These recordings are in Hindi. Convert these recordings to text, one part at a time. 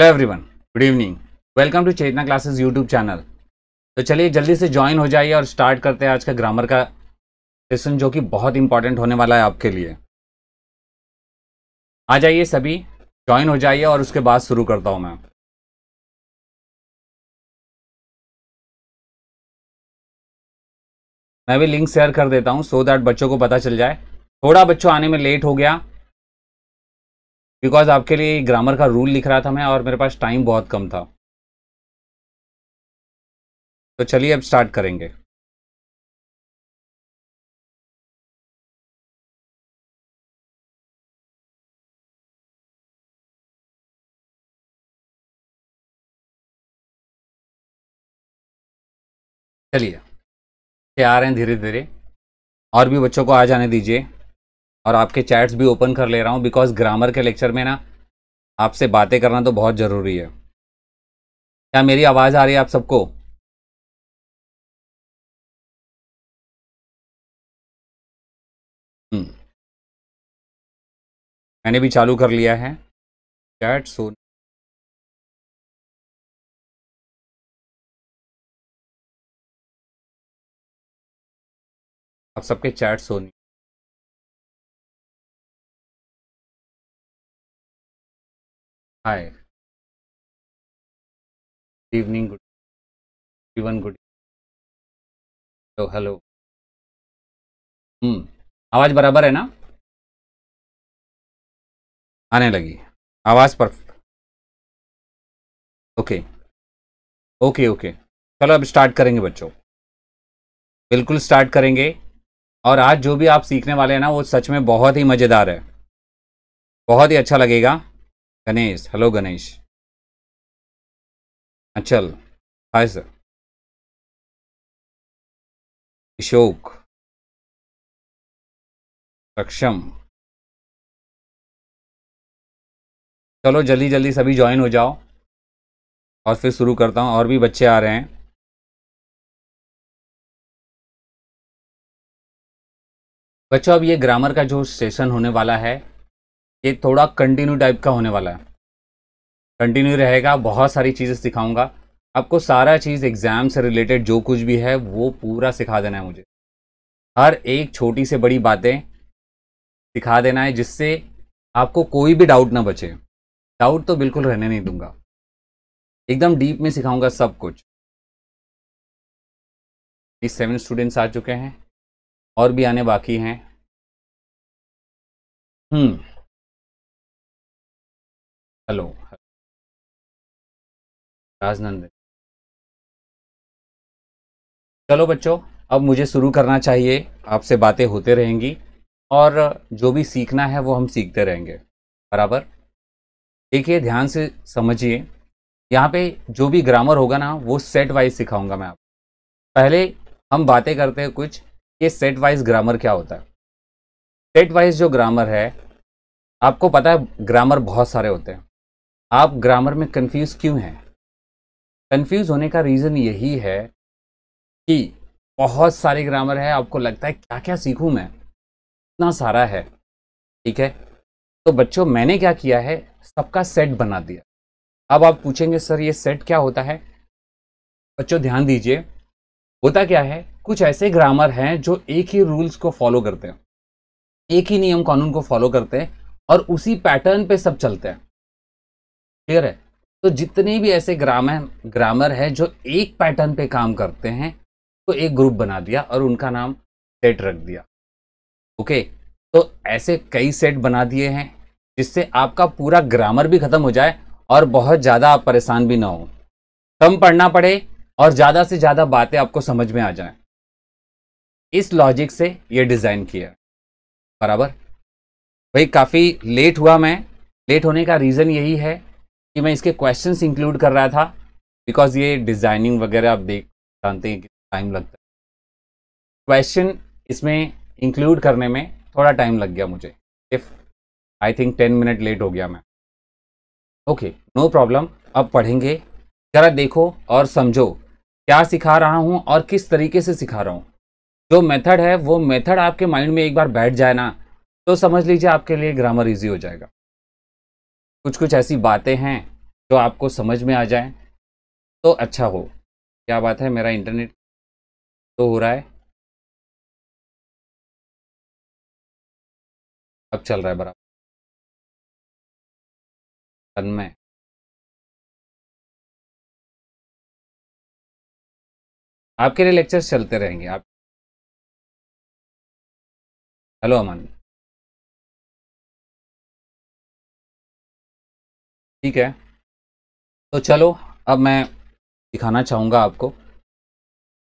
Hello everyone good evening welcome to Chetna classes YouTube channel तो चलिए जल्दी से ज्वाइन हो जाइए और स्टार्ट करते हैं आज का ग्रामर का सेशन जो कि बहुत इंपॉर्टेंट होने वाला है आपके लिए आ जाइए सभी ज्वाइन हो जाइए और उसके बाद शुरू करता हूँ मैं मैं भी लिंक शेयर कर देता हूँ सो दैट बच्चों को पता चल जाए थोड़ा बच्चों आने में लेट हो गया बिकॉज आपके लिए ग्रामर का रूल लिख रहा था मैं और मेरे पास टाइम बहुत कम था तो चलिए अब स्टार्ट करेंगे चलिए आ रहे हैं धीरे धीरे और भी बच्चों को आ जाने दीजिए और आपके चैट्स भी ओपन कर ले रहा हूँ बिकॉज ग्रामर के लेक्चर में ना आपसे बातें करना तो बहुत ज़रूरी है क्या मेरी आवाज़ आ रही है आप सबको हम्म। मैंने भी चालू कर लिया है चैट सोना आप सबके चैट सोनी hi Good evening. Good everyone. Good. Hello hmm hmm. आवाज बराबर है ना आने लगी आवाज पर ओके ओके ओके चलो अब स्टार्ट करेंगे बच्चों बिल्कुल स्टार्ट करेंगे और आज जो भी आप सीखने वाले हैं ना वो सच में बहुत ही मज़ेदार है बहुत ही अच्छा लगेगा गणेश हेलो गणेश अचल हाय सर अशोक सक्षम चलो जल्दी जल्दी सभी ज्वाइन हो जाओ और फिर शुरू करता हूँ और भी बच्चे आ रहे हैं बच्चों अब ये ग्रामर का जो सेशन होने वाला है ये थोड़ा कंटिन्यू टाइप का होने वाला है कंटिन्यू रहेगा बहुत सारी चीज़ें सिखाऊंगा आपको सारा चीज़ एग्ज़ाम से रिलेटेड जो कुछ भी है वो पूरा सिखा देना है मुझे हर एक छोटी से बड़ी बातें सिखा देना है जिससे आपको कोई भी डाउट ना बचे डाउट तो बिल्कुल रहने नहीं दूंगा एकदम डीप में सिखाऊंगा सब कुछ इस सेवन स्टूडेंट्स आ चुके हैं और भी आने बाकी हैं हम्म हेलो राजनंद चलो बच्चों अब मुझे शुरू करना चाहिए आपसे बातें होते रहेंगी और जो भी सीखना है वो हम सीखते रहेंगे बराबर देखिए ध्यान से समझिए यहाँ पे जो भी ग्रामर होगा ना वो सेट वाइज सिखाऊंगा मैं आपको पहले हम बातें करते हैं कुछ ये सेट वाइज ग्रामर क्या होता है सेट वाइज जो ग्रामर है आपको पता है ग्रामर बहुत सारे होते हैं आप ग्रामर में कंफ्यूज क्यों हैं कंफ्यूज होने का रीज़न यही है कि बहुत सारे ग्रामर है आपको लगता है क्या क्या सीखूं मैं इतना सारा है ठीक है तो बच्चों मैंने क्या किया है सबका सेट बना दिया अब आप पूछेंगे सर ये सेट क्या होता है बच्चों ध्यान दीजिए होता क्या है कुछ ऐसे ग्रामर हैं जो एक ही रूल्स को फॉलो करते हैं एक ही नियम कानून को फॉलो करते हैं और उसी पैटर्न पे सब चलते हैं क्लियर है तो जितने भी ऐसे ग्रामर ग्रामर है जो एक पैटर्न पे काम करते हैं तो एक ग्रुप बना दिया और उनका नाम सेट रख दिया ओके तो ऐसे कई सेट बना दिए हैं जिससे आपका पूरा ग्रामर भी खत्म हो जाए और बहुत ज़्यादा आप परेशान भी ना हो कम पढ़ना पड़े और ज़्यादा से ज़्यादा बातें आपको समझ में आ जाए इस लॉजिक से ये डिज़ाइन किया बराबर भाई काफ़ी लेट हुआ मैं लेट होने का रीज़न यही है कि मैं इसके क्वेश्चन इंक्लूड कर रहा था बिकॉज ये डिज़ाइनिंग वगैरह आप देख जानते हैं कि टाइम लगता है क्वेश्चन इसमें इंक्लूड करने में थोड़ा टाइम लग गया मुझे if I think ten minute late हो गया मैं ओके नो प्रॉब्लम अब पढ़ेंगे ज़रा देखो और समझो क्या सिखा रहा हूँ और किस तरीके से सिखा रहा हूँ जो मेथड है वो मेथड आपके माइंड में एक बार बैठ जाए ना तो समझ लीजिए आपके लिए ग्रामर इजी हो जाएगा कुछ कुछ ऐसी बातें हैं जो आपको समझ में आ जाए तो अच्छा हो क्या बात है मेरा इंटरनेट तो हो रहा है अब चल रहा है बराबर तन्मय आपके लिए लेक्चर्स चलते रहेंगे आप हेलो अमन ठीक है तो चलो अब मैं दिखाना चाहूँगा आपको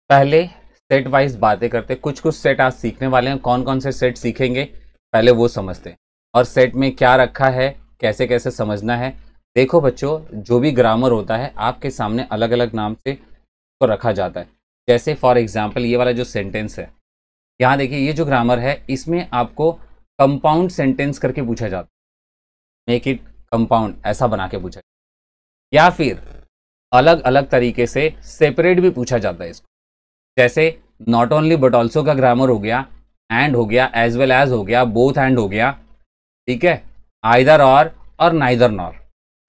पहले सेट वाइज बातें करते कुछ कुछ सेट आज सीखने वाले हैं कौन कौन से सेट सीखेंगे पहले वो समझते हैं और सेट में क्या रखा है कैसे कैसे समझना है देखो बच्चों जो भी ग्रामर होता है आपके सामने अलग अलग नाम से को रखा जाता है जैसे फॉर एग्जाम्पल ये वाला जो सेंटेंस है यहाँ देखिए ये जो ग्रामर है इसमें आपको कंपाउंड सेंटेंस करके पूछा जाता है मेक इट कंपाउंड ऐसा बना के पूछा या फिर अलग अलग तरीके से सेपरेट भी पूछा जाता है इसको जैसे नॉट ओनली बट ऑल्सो का ग्रामर हो गया एंड हो गया एज वेल एज हो गया बोथ एंड हो गया ठीक है आइदर और और नाइदर नॉर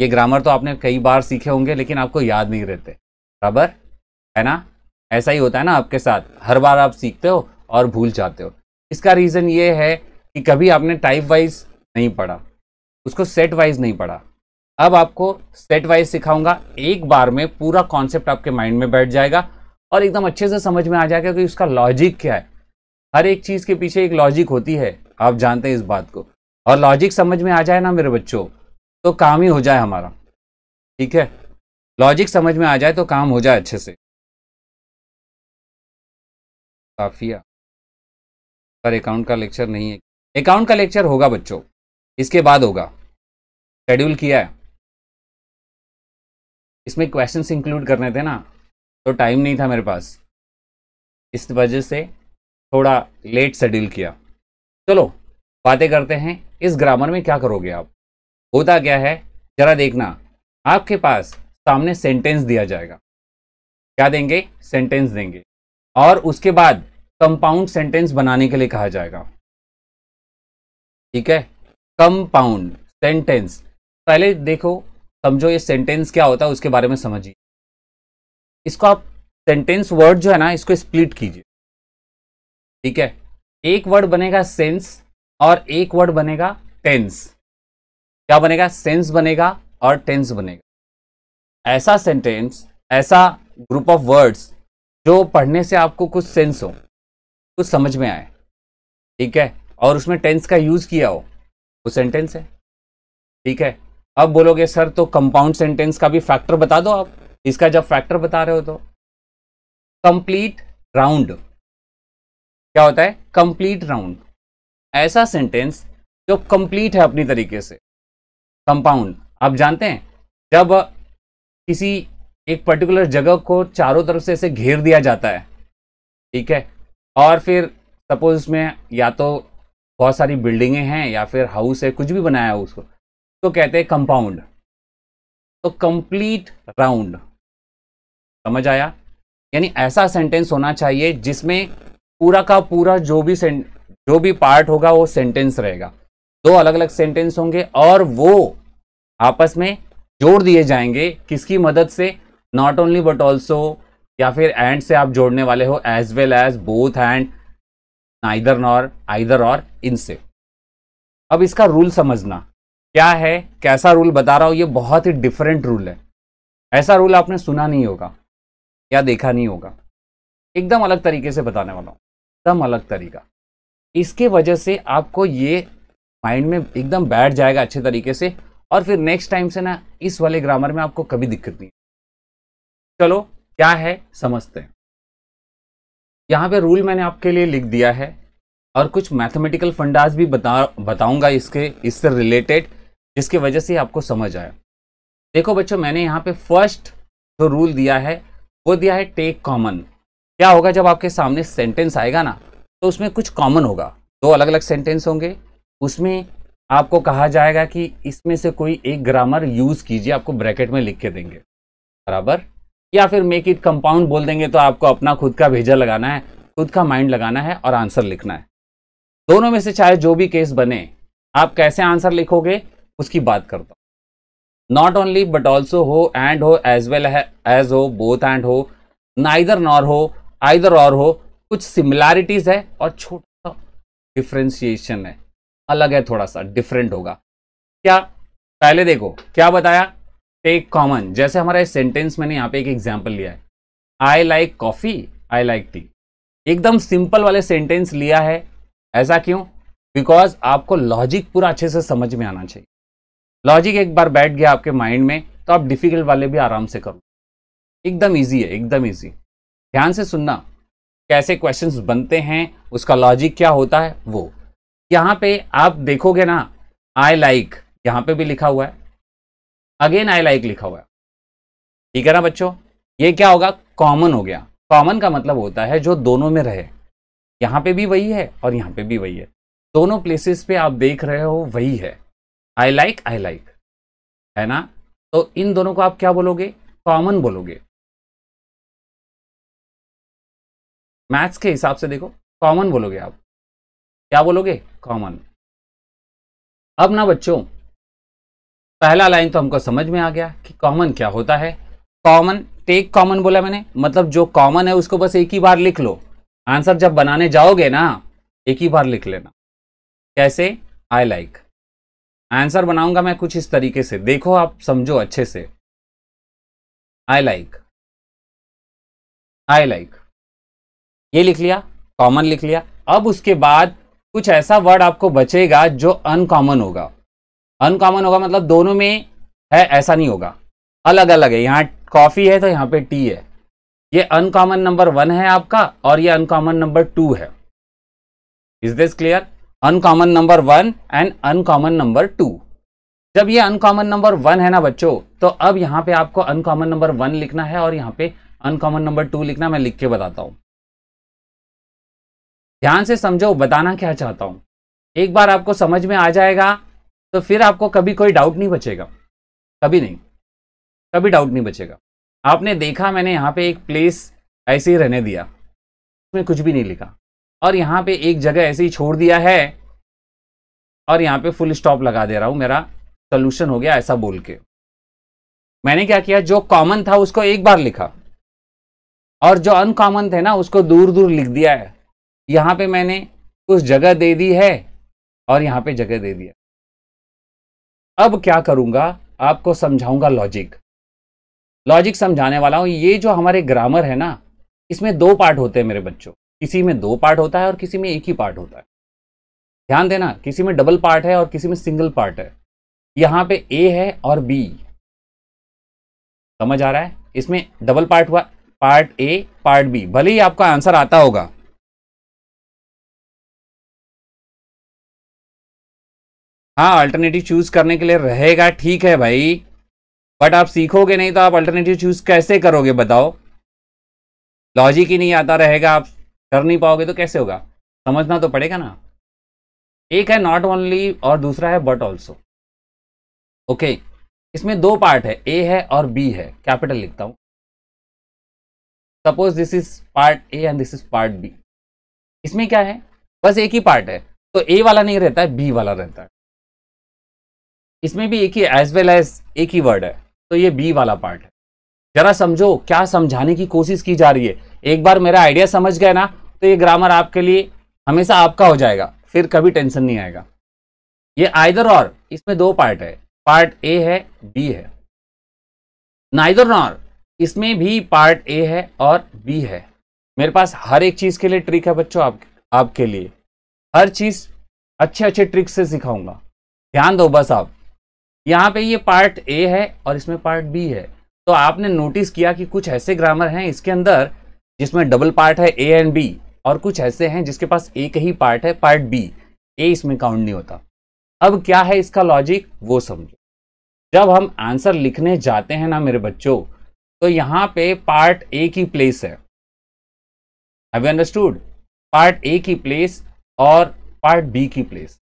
ये ग्रामर तो आपने कई बार सीखे होंगे लेकिन आपको याद नहीं रहते बराबर है ना ऐसा ही होता है ना आपके साथ हर बार आप सीखते हो और भूल जाते हो इसका रीज़न ये है कि कभी आपने टाइप वाइज नहीं पढ़ा उसको सेट वाइज नहीं पढ़ा अब आपको सेट वाइज सिखाऊंगा एक बार में पूरा कॉन्सेप्ट आपके माइंड में बैठ जाएगा और एकदम अच्छे से समझ में आ जाएगा कि उसका लॉजिक क्या है हर एक चीज़ के पीछे एक लॉजिक होती है आप जानते हैं इस बात को और लॉजिक समझ में आ जाए ना मेरे बच्चों तो काम ही हो जाए हमारा ठीक है लॉजिक समझ में आ जाए तो काम हो जाए अच्छे से काफिया सर अकाउंट का लेक्चर नहीं है अकाउंट का लेक्चर होगा बच्चों इसके बाद होगा शेड्यूल किया है इसमें क्वेश्चन इंक्लूड करने थे ना तो टाइम नहीं था मेरे पास इस वजह से थोड़ा लेट शेड्यूल किया चलो बातें करते हैं इस ग्रामर में क्या करोगे आप होता क्या है जरा देखना आपके पास सामने सेंटेंस दिया जाएगा क्या देंगे सेंटेंस देंगे और उसके बाद कंपाउंड सेंटेंस बनाने के लिए कहा जाएगा ठीक है कंपाउंड सेंटेंस पहले देखो समझो ये सेंटेंस क्या होता है उसके बारे में समझिए इसको आप सेंटेंस वर्ड जो है ना इसको स्प्लिट कीजिए ठीक है एक वर्ड बनेगा सेंस और एक वर्ड बनेगा टेंस क्या बनेगा सेंस बनेगा और टेंस बनेगा ऐसा सेंटेंस ऐसा ग्रुप ऑफ वर्ड्स जो पढ़ने से आपको कुछ सेंस हो कुछ समझ में आए ठीक है और उसमें टेंस का यूज़ किया हो वो सेंटेंस है ठीक है अब बोलोगे सर तो कंपाउंड सेंटेंस का भी फैक्टर बता दो आप इसका जब फैक्टर बता रहे हो तो कंप्लीट राउंड क्या होता है कंप्लीट राउंड ऐसा सेंटेंस जो कंप्लीट है अपनी तरीके से कंपाउंड आप जानते हैं जब किसी एक पर्टिकुलर जगह को चारों तरफ से ऐसे घेर दिया जाता है ठीक है और फिर सपोज उसमें या तो बहुत सारी बिल्डिंगें हैं या फिर हाउस है कुछ भी बनाया हो उसको तो कहते हैं कंपाउंड तो कंप्लीट राउंड समझ आया यानी ऐसा सेंटेंस होना चाहिए जिसमें पूरा का पूरा जो भी जो भी पार्ट होगा वो सेंटेंस रहेगा दो अलग अलग सेंटेंस होंगे और वो आपस में जोड़ दिए जाएंगे किसकी मदद से नॉट ओनली बट ऑल्सो या फिर एंड से आप जोड़ने वाले हो as well as both and either nor either और इनसे अब इसका रूल समझना क्या है कैसा रूल बता रहा हूँ ये बहुत ही डिफरेंट रूल है ऐसा रूल आपने सुना नहीं होगा या देखा नहीं होगा एकदम अलग तरीके से बताने वाला हूँ एकदम अलग तरीका इसके वजह से आपको ये माइंड में एकदम बैठ जाएगा अच्छे तरीके से और फिर नेक्स्ट टाइम से ना इस वाले ग्रामर में आपको कभी दिक्कत नहीं चलो क्या है समझते हैं यहाँ पे रूल मैंने आपके लिए लिख दिया है और कुछ मैथमेटिकल फंडाज भी बता बताऊंगा इसके इससे रिलेटेड जिसकी वजह से आपको समझ आए देखो बच्चों मैंने यहाँ पे फर्स्ट जो रूल दिया है वो दिया है टेक कॉमन क्या होगा जब आपके सामने सेंटेंस आएगा ना तो उसमें कुछ कॉमन होगा दो अलग अलग सेंटेंस होंगे उसमें आपको कहा जाएगा कि इसमें से कोई एक ग्रामर यूज़ कीजिए आपको ब्रैकेट में लिख के देंगे बराबर या फिर मेक इट कंपाउंड बोल देंगे तो आपको अपना खुद का भेजा लगाना है खुद का माइंड लगाना है और आंसर लिखना है दोनों में से चाहे जो भी केस बने आप कैसे आंसर लिखोगे उसकी बात करता हूँ नॉट ओनली बट ऑल्सो हो एंड हो एज वेल एज हो बोथ एंड हो नाइदर नॉर हो आइदर और हो कुछ सिमिलैरिटीज है और छोटा सा डिफ्रेंशिएशन है अलग है थोड़ा सा डिफरेंट होगा क्या पहले देखो क्या बताया टेक कॉमन जैसे हमारा इस सेंटेंस मैंने यहाँ पे एक एग्जाम्पल लिया है I like coffee I like tea एकदम सिंपल वाले सेंटेंस लिया है ऐसा क्यों बिकॉज आपको लॉजिक पूरा अच्छे से समझ में आना चाहिए लॉजिक एक बार बैठ गया आपके माइंड में तो आप डिफिकल्ट वाले भी आराम से करो एकदम ईजी है एकदम ईजी ध्यान से सुनना कैसे क्वेश्चंस बनते हैं उसका लॉजिक क्या होता है वो यहाँ पे आप देखोगे ना आई लाइक like, यहाँ पे भी लिखा हुआ है अगेन आई लाइक लिखा हुआ ठीक है ना बच्चों ये क्या होगा कॉमन हो गया कॉमन का मतलब होता है जो दोनों में रहे यहां पे भी वही है और यहां पे भी वही है दोनों प्लेसेस पे आप देख रहे हो वही है आई लाइक आई लाइक है ना तो इन दोनों को आप क्या बोलोगे कॉमन बोलोगे मैथ्स के हिसाब से देखो कॉमन बोलोगे आप क्या बोलोगे कॉमन अब ना बच्चों पहला लाइन तो हमको समझ में आ गया कि कॉमन क्या होता है कॉमन टेक कॉमन बोला मैंने मतलब जो कॉमन है उसको बस एक ही बार लिख लो आंसर जब बनाने जाओगे ना एक ही बार लिख लेना कैसे आई लाइक आंसर बनाऊंगा मैं कुछ इस तरीके से देखो आप समझो अच्छे से आई लाइक आई लाइक ये लिख लिया कॉमन लिख लिया अब उसके बाद कुछ ऐसा वर्ड आपको बचेगा जो अनकॉमन होगा अनकॉमन होगा मतलब दोनों में है ऐसा नहीं होगा अलग अलग है यहाँ कॉफ़ी है तो यहाँ पे टी है ये अनकॉमन नंबर वन है आपका और ये अनकॉमन नंबर टू है is this clear uncommon number one and uncommon number two जब ये अनकॉमन नंबर वन है ना बच्चों तो अब यहाँ पे आपको अनकॉमन नंबर वन लिखना है और यहाँ पे अनकॉमन नंबर टू लिखना मैं लिख के बताता हूं ध्यान से समझो बताना क्या चाहता हूं एक बार आपको समझ में आ जाएगा तो फिर आपको कभी कोई डाउट नहीं बचेगा कभी नहीं कभी डाउट नहीं बचेगा आपने देखा मैंने यहाँ पे एक प्लेस ऐसे ही रहने दिया उसमें कुछ भी नहीं लिखा और यहाँ पे एक जगह ऐसे ही छोड़ दिया है और यहाँ पे फुल स्टॉप लगा दे रहा हूँ मेरा सोल्यूशन हो गया ऐसा बोल के मैंने क्या किया जो कॉमन था उसको एक बार लिखा और जो अनकॉमन थे ना उसको दूर दूर लिख दिया है यहाँ पे मैंने कुछ जगह दे दी है और यहाँ पे जगह दे दिया अब क्या करूंगा आपको समझाऊंगा लॉजिक लॉजिक समझाने वाला हूं ये जो हमारे ग्रामर है ना इसमें दो पार्ट होते हैं मेरे बच्चों किसी में दो पार्ट होता है और किसी में एक ही पार्ट होता है ध्यान देना किसी में डबल पार्ट है और किसी में सिंगल पार्ट है यहां पे ए है और बी समझ आ रहा है इसमें डबल पार्ट हुआ पार्ट ए पार्ट बी भले ही आपका आंसर आता होगा हाँ अल्टरनेटिव चूज करने के लिए रहेगा ठीक है भाई बट आप सीखोगे नहीं तो आप अल्टरनेटिव चूज कैसे करोगे बताओ लॉजिक ही नहीं आता रहेगा आप कर नहीं पाओगे तो कैसे होगा समझना तो पड़ेगा ना एक है नॉट ओनली और दूसरा है बट ऑल्सो ओके इसमें दो पार्ट है ए है और बी है कैपिटल लिखता हूं suppose this is part A and this is part B इसमें क्या है बस एक ही पार्ट है तो ए वाला नहीं रहता है बी वाला रहता है इसमें भी एक ही एज वेल एज एक ही वर्ड है तो ये बी वाला पार्ट है जरा समझो क्या समझाने की कोशिश की जा रही है एक बार मेरा आइडिया समझ गया ना तो ये ग्रामर आपके लिए हमेशा आपका हो जाएगा फिर कभी टेंशन नहीं आएगा ये आइदर और इसमें दो पार्ट है पार्ट ए है बी है नाइदर नॉर इसमें भी पार्ट ए है और बी है मेरे पास हर एक चीज़ के लिए ट्रिक है बच्चों आप, आपके लिए हर चीज़ अच्छे अच्छे ट्रिक से सिखाऊंगा ध्यान दो बस आप यहाँ पे ये पार्ट ए है और इसमें पार्ट बी है तो आपने नोटिस किया कि कुछ ऐसे ग्रामर हैं इसके अंदर जिसमें डबल पार्ट है ए एंड बी और कुछ ऐसे हैं जिसके पास एक ही पार्ट है पार्ट बी ए इसमें काउंट नहीं होता अब क्या है इसका लॉजिक वो समझो जब हम आंसर लिखने जाते हैं ना मेरे बच्चों तो यहाँ पे पार्ट ए की प्लेस है have you understood part A की प्लेस और पार्ट बी की प्लेस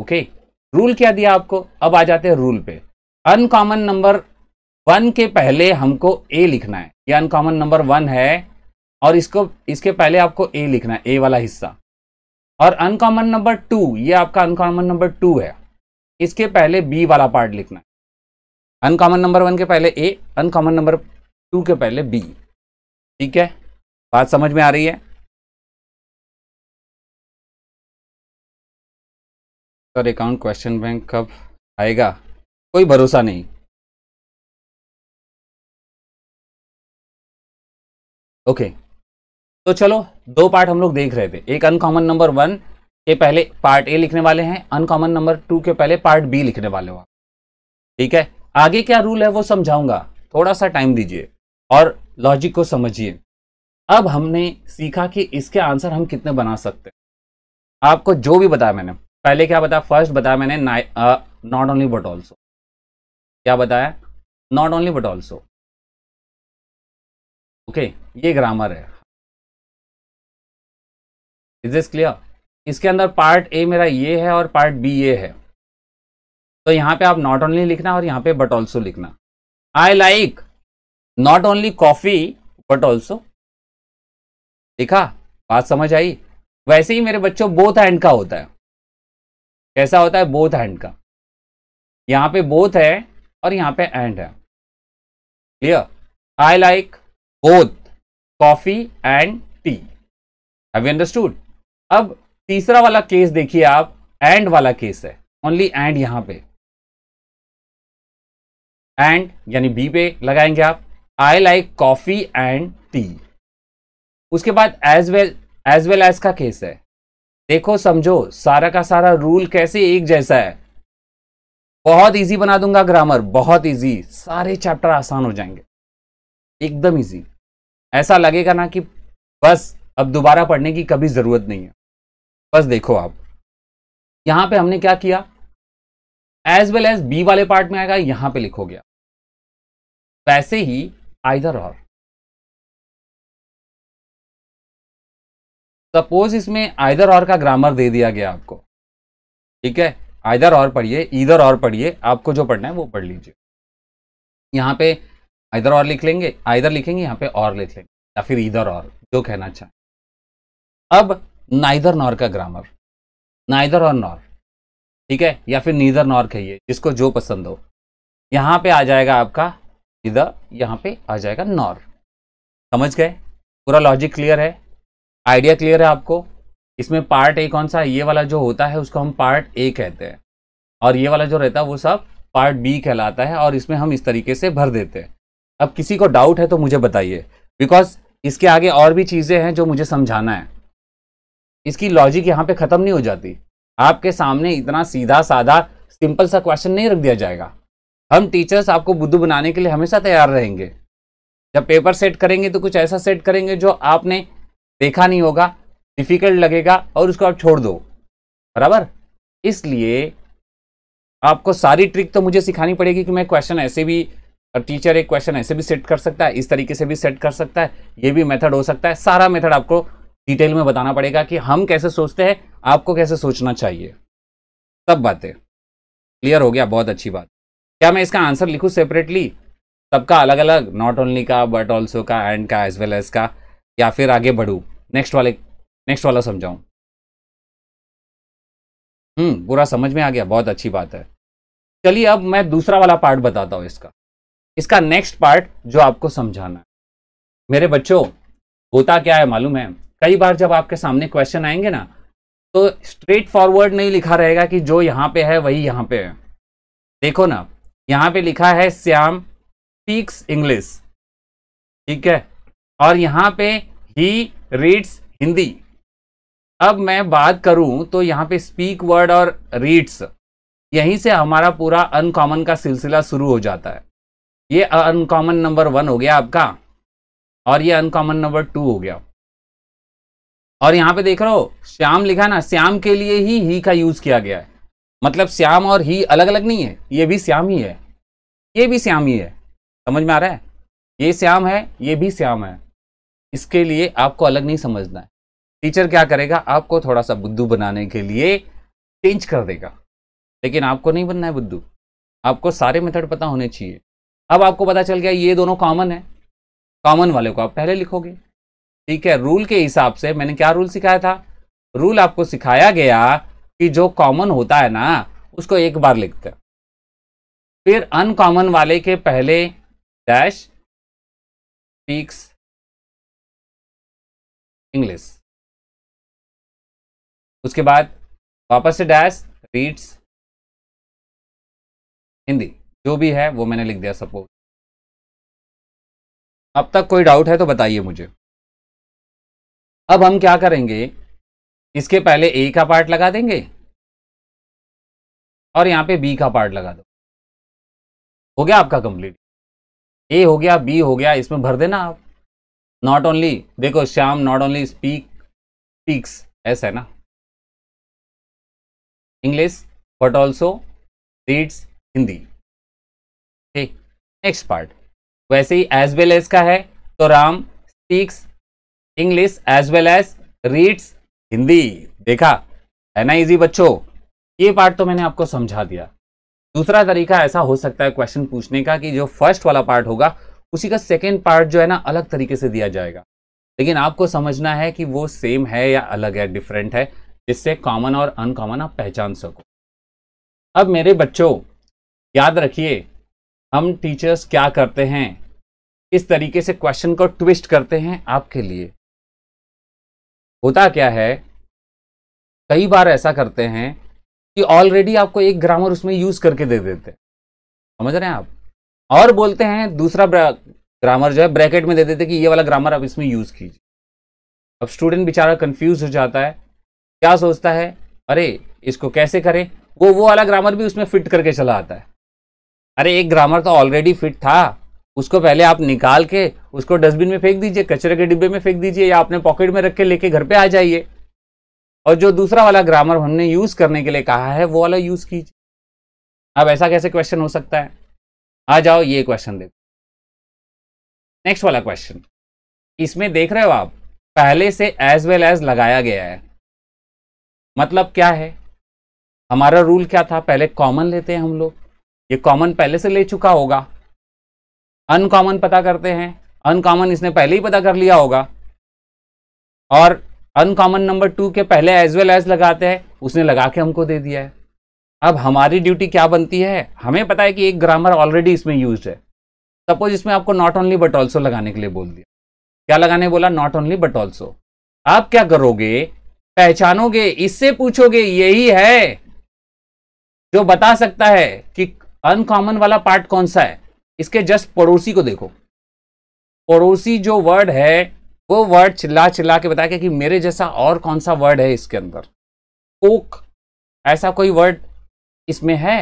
ओके okay? रूल क्या दिया आपको अब आ जाते हैं रूल पे अनकॉमन नंबर वन के पहले हमको ए लिखना है ये अनकॉमन नंबर वन है और इसको इसके पहले आपको ए लिखना है ए वाला हिस्सा और अनकॉमन नंबर टू ये आपका अनकॉमन नंबर टू है इसके पहले बी वाला पार्ट लिखना है अनकॉमन नंबर वन के पहले ए अनकॉमन नंबर टू के पहले बी ठीक है बात समझ में आ रही है सर अकाउंट क्वेश्चन बैंक कब आएगा कोई भरोसा नहीं ओके okay. तो चलो दो पार्ट हम लोग देख रहे थे एक अनकॉमन नंबर वन के पहले पार्ट ए लिखने वाले हैं अनकॉमन नंबर टू के पहले पार्ट बी लिखने वाले हो ठीक है आगे क्या रूल है वो समझाऊंगा थोड़ा सा टाइम दीजिए और लॉजिक को समझिए अब हमने सीखा कि इसके आंसर हम कितने बना सकते हैं आपको जो भी बताया मैंने पहले क्या बताया फर्स्ट बताया मैंने नॉट ओनली बट ऑल्सो क्या बताया not only but also okay ये ग्रामर है इज दिस क्लियर इसके अंदर पार्ट ए मेरा ये है और पार्ट बी ये है तो यहां पे आप नॉट ओनली लिखना और यहां पे बट ऑल्सो लिखना I like not only coffee but also लिखा बात समझ आई वैसे ही मेरे बच्चों बोथ एंड का होता है कैसा होता है बोथ एंड का यहां पे बोथ है और यहां पे एंड है clear I like both coffee and tea have understood अब तीसरा वाला केस देखिए आप एंड वाला केस है ओनली एंड यहां पे एंड यानी बी पे लगाएंगे आप I like coffee and tea उसके बाद as well as well as का केस है देखो समझो सारा का सारा रूल कैसे एक जैसा है बहुत इजी बना दूंगा ग्रामर बहुत इजी सारे चैप्टर आसान हो जाएंगे एकदम इजी ऐसा लगेगा ना कि बस अब दोबारा पढ़ने की कभी ज़रूरत नहीं है बस देखो आप यहां पे हमने क्या किया एज वेल एज बी वाले पार्ट में आएगा यहां पे लिखोगे वैसे ही आइदर और सपोज इसमें आयदर और का ग्रामर दे दिया गया आपको ठीक है आयदर और पढ़िए इधर और पढ़िए आपको जो पढ़ना है वो पढ़ लीजिए यहाँ पे आइधर और लिख लेंगे आइधर लिखेंगे यहाँ पे और लिख लेंगे या फिर इधर और जो कहना चाहें अब नाइदर नॉर का ग्रामर नाइदर और नॉर ठीक है या फिर नीदर नॉर कहिए जिसको जो पसंद हो यहाँ पे आ जाएगा आपका इधर यहाँ पे आ जाएगा नॉर समझ गए पूरा लॉजिक क्लियर है आइडिया क्लियर है आपको इसमें पार्ट ए कौन सा ये वाला जो होता है उसको हम पार्ट ए कहते हैं और ये वाला जो रहता है वो सब पार्ट बी कहलाता है और इसमें हम इस तरीके से भर देते हैं अब किसी को डाउट है तो मुझे बताइए बिकॉज इसके आगे और भी चीज़ें हैं जो मुझे समझाना है इसकी लॉजिक यहाँ पे ख़त्म नहीं हो जाती आपके सामने इतना सीधा साधा सिंपल सा क्वेश्चन नहीं रख दिया जाएगा हम टीचर्स आपको बुद्धू बनाने के लिए हमेशा तैयार रहेंगे जब पेपर सेट करेंगे तो कुछ ऐसा सेट करेंगे जो आपने देखा नहीं होगा डिफिकल्ट लगेगा और उसको आप छोड़ दो बराबर इसलिए आपको सारी ट्रिक तो मुझे सिखानी पड़ेगी कि मैं क्वेश्चन ऐसे भी टीचर एक क्वेश्चन ऐसे भी सेट कर सकता है इस तरीके से भी सेट कर सकता है ये भी मेथड हो सकता है सारा मेथड आपको डिटेल में बताना पड़ेगा कि हम कैसे सोचते हैं आपको कैसे सोचना चाहिए सब बातें क्लियर हो गया बहुत अच्छी बात क्या मैं इसका आंसर लिखूँ सेपरेटली सबका अलग अलग नॉट ओनली का बट ऑल्सो का एंड का एज वेल एज का या फिर आगे बढ़ू नेक्स्ट वाले नेक्स्ट वाला समझाऊ हम्म बुरा समझ में आ गया बहुत अच्छी बात है चलिए अब मैं दूसरा वाला पार्ट बताता हूँ इसका इसका नेक्स्ट पार्ट जो आपको समझाना है मेरे बच्चों होता क्या है मालूम है कई बार जब आपके सामने क्वेश्चन आएंगे ना तो स्ट्रेट फॉरवर्ड नहीं लिखा रहेगा कि जो यहां पे है वही यहां पे है देखो ना यहाँ पे लिखा है श्याम स्पीक्स इंग्लिश ठीक है और यहाँ पे ही रीड्स हिंदी अब मैं बात करूं तो यहाँ पे स्पीक वर्ड और रीड्स यहीं से हमारा पूरा अनकॉमन का सिलसिला शुरू हो जाता है ये अनकॉमन नंबर वन हो गया आपका और ये अनकॉमन नंबर टू हो गया और यहाँ पे देख रहे हो श्याम लिखा ना श्याम के लिए ही ही का यूज किया गया है मतलब श्याम और ही अलग अलग नहीं है ये भी श्याम ही है ये भी श्याम ही है समझ में आ रहा है ये श्याम है ये भी श्याम है इसके लिए आपको अलग नहीं समझना है टीचर क्या करेगा आपको थोड़ा सा बुद्धू बनाने के लिए चेंज कर देगा लेकिन आपको नहीं बनना है बुद्धू आपको सारे मेथड पता होने चाहिए अब आपको पता चल गया ये दोनों कॉमन है कॉमन वाले को आप पहले लिखोगे ठीक है रूल के हिसाब से मैंने क्या रूल सिखाया था रूल आपको सिखाया गया कि जो कॉमन होता है ना उसको एक बार लिखते हैं फिर अनकॉमन वाले के पहले डैश पीक्स इंग्लिश उसके बाद वापस से डैश रीड्स हिंदी जो भी है वो मैंने लिख दिया सपोज अब तक कोई डाउट है तो बताइए मुझे अब हम क्या करेंगे इसके पहले ए का पार्ट लगा देंगे और यहां पे बी का पार्ट लगा दो हो गया आपका कंप्लीट ए हो गया बी हो गया इसमें भर देना आप नॉट ओनली देखो Shyam not only speak speaks ऐसा है ना English but also reads Hindi ठीक नेक्स्ट पार्ट वैसे ही एज वेल एज का है तो Ram speaks English as well as reads Hindi देखा है ना इजी बच्चों ये पार्ट तो मैंने आपको समझा दिया दूसरा तरीका ऐसा हो सकता है क्वेश्चन पूछने का कि जो फर्स्ट वाला पार्ट होगा उसी का सेकेंड पार्ट जो है ना अलग तरीके से दिया जाएगा लेकिन आपको समझना है कि वो सेम है या अलग है डिफरेंट है जिससे कॉमन और अनकॉमन आप पहचान सको अब मेरे बच्चों याद रखिए हम टीचर्स क्या करते हैं इस तरीके से क्वेश्चन को ट्विस्ट करते हैं आपके लिए होता क्या है कई बार ऐसा करते हैं कि ऑलरेडी आपको एक ग्रामर उसमें यूज करके दे देते समझ रहे हैं आप और बोलते हैं दूसरा ग्रामर जो है ब्रैकेट में दे देते कि ये वाला ग्रामर आप इसमें यूज़ कीजिए अब स्टूडेंट बेचारा कंफ्यूज हो जाता है क्या सोचता है अरे इसको कैसे करें वो वो वाला ग्रामर भी उसमें फिट करके चला आता है अरे एक ग्रामर तो ऑलरेडी फिट था उसको पहले आप निकाल के उसको डस्टबिन में फेंक दीजिए कचरे के डिब्बे में फेंक दीजिए या अपने पॉकेट में रख के लेके घर पे आ जाइए और जो दूसरा वाला ग्रामर हमने यूज़ करने के लिए कहा है वो वाला यूज़ कीजिए अब ऐसा कैसे क्वेश्चन हो सकता है आ जाओ ये क्वेश्चन देखो नेक्स्ट वाला क्वेश्चन इसमें देख रहे हो आप पहले से एज वेल एज लगाया गया है मतलब क्या है हमारा रूल क्या था पहले कॉमन लेते हैं हम लोग ये कॉमन पहले से ले चुका होगा अनकॉमन पता करते हैं अनकॉमन इसने पहले ही पता कर लिया होगा और अनकॉमन नंबर टू के पहले एज वेल एज लगाते हैं उसने लगा के हमको दे दिया है अब हमारी ड्यूटी क्या बनती है हमें पता है कि एक ग्रामर ऑलरेडी इसमें यूज है सपोज इसमें आपको नॉट ओनली बट ऑल्सो लगाने के लिए बोल दिया क्या लगाने बोला नॉट ओनली बट ऑल्सो आप क्या करोगे पहचानोगे इससे पूछोगे यही है जो बता सकता है कि अनकॉमन वाला पार्ट कौन सा है इसके जस्ट पड़ोसी को देखो पड़ोसी जो वर्ड है वो वर्ड चिल्ला चिल्ला के बताया कि मेरे जैसा और कौन सा वर्ड है इसके अंदर ओक ऐसा कोई वर्ड इसमें है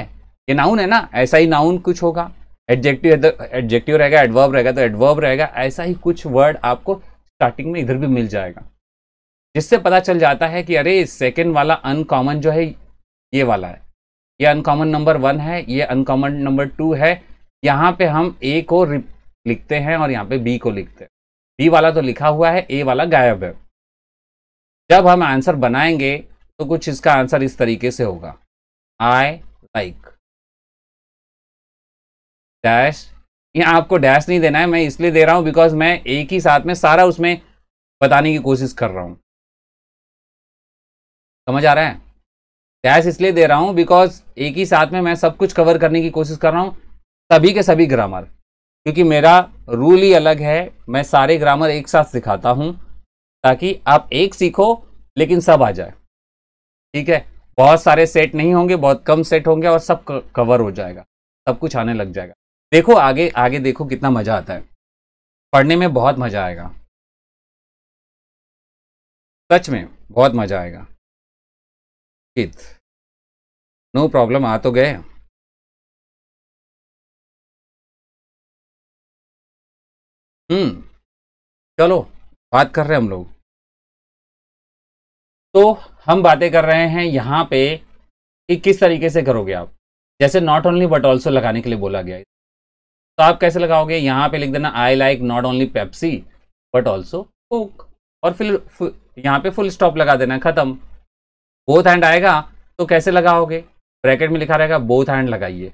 ये नाउन है ना ऐसा ही नाउन कुछ होगा एडजेक्टिव एडजेक्टिव तो रहेगा एडवर्ब रहेगा तो एडवर्ब रहेगा ऐसा ही कुछ वर्ड आपको स्टार्टिंग में इधर भी मिल जाएगा जिससे पता चल जाता है कि अरे सेकेंड वाला अनकॉमन जो है ये वाला है ये अनकॉमन नंबर वन है ये अनकॉमन नंबर टू है यहाँ पे हम ए को लिखते हैं और यहाँ पे बी को लिखते हैं बी वाला तो लिखा हुआ है ए वाला गायब है जब हम आंसर बनाएंगे तो कुछ इसका आंसर इस तरीके से होगा आई लाइक डैश यहाँ आपको डैश नहीं देना है मैं इसलिए दे रहा हूँ बिकॉज मैं एक ही साथ में सारा उसमें बताने की कोशिश कर रहा हूँ समझ आ रहा है डैश इसलिए दे रहा हूँ बिकॉज एक ही साथ में मैं सब कुछ कवर करने की कोशिश कर रहा हूँ सभी के सभी ग्रामर क्योंकि मेरा रूल ही अलग है मैं सारे ग्रामर एक साथ सिखाता हूँ ताकि आप एक सीखो लेकिन सब आ जाए ठीक है बहुत सारे सेट नहीं होंगे बहुत कम सेट होंगे और सब कवर हो जाएगा सब कुछ आने लग जाएगा देखो आगे आगे देखो कितना मजा आता है पढ़ने में बहुत मजा आएगा सच में बहुत मजा आएगा इत नो प्रॉब्लम आ तो गए हम्म चलो बात कर रहे हैं हम लोग तो हम बातें कर रहे हैं यहाँ पे कि किस तरीके से करोगे आप जैसे नॉट ओनली बट ऑल्सो लगाने के लिए बोला गया तो आप कैसे लगाओगे यहाँ पे लिख देना I like not only Pepsi but also Coke और फिर यहाँ पे फुल स्टॉप लगा देना खत्म बोथ हैंड आएगा तो कैसे लगाओगे ब्रैकेट में लिखा रहेगा बोथ हैंड लगाइए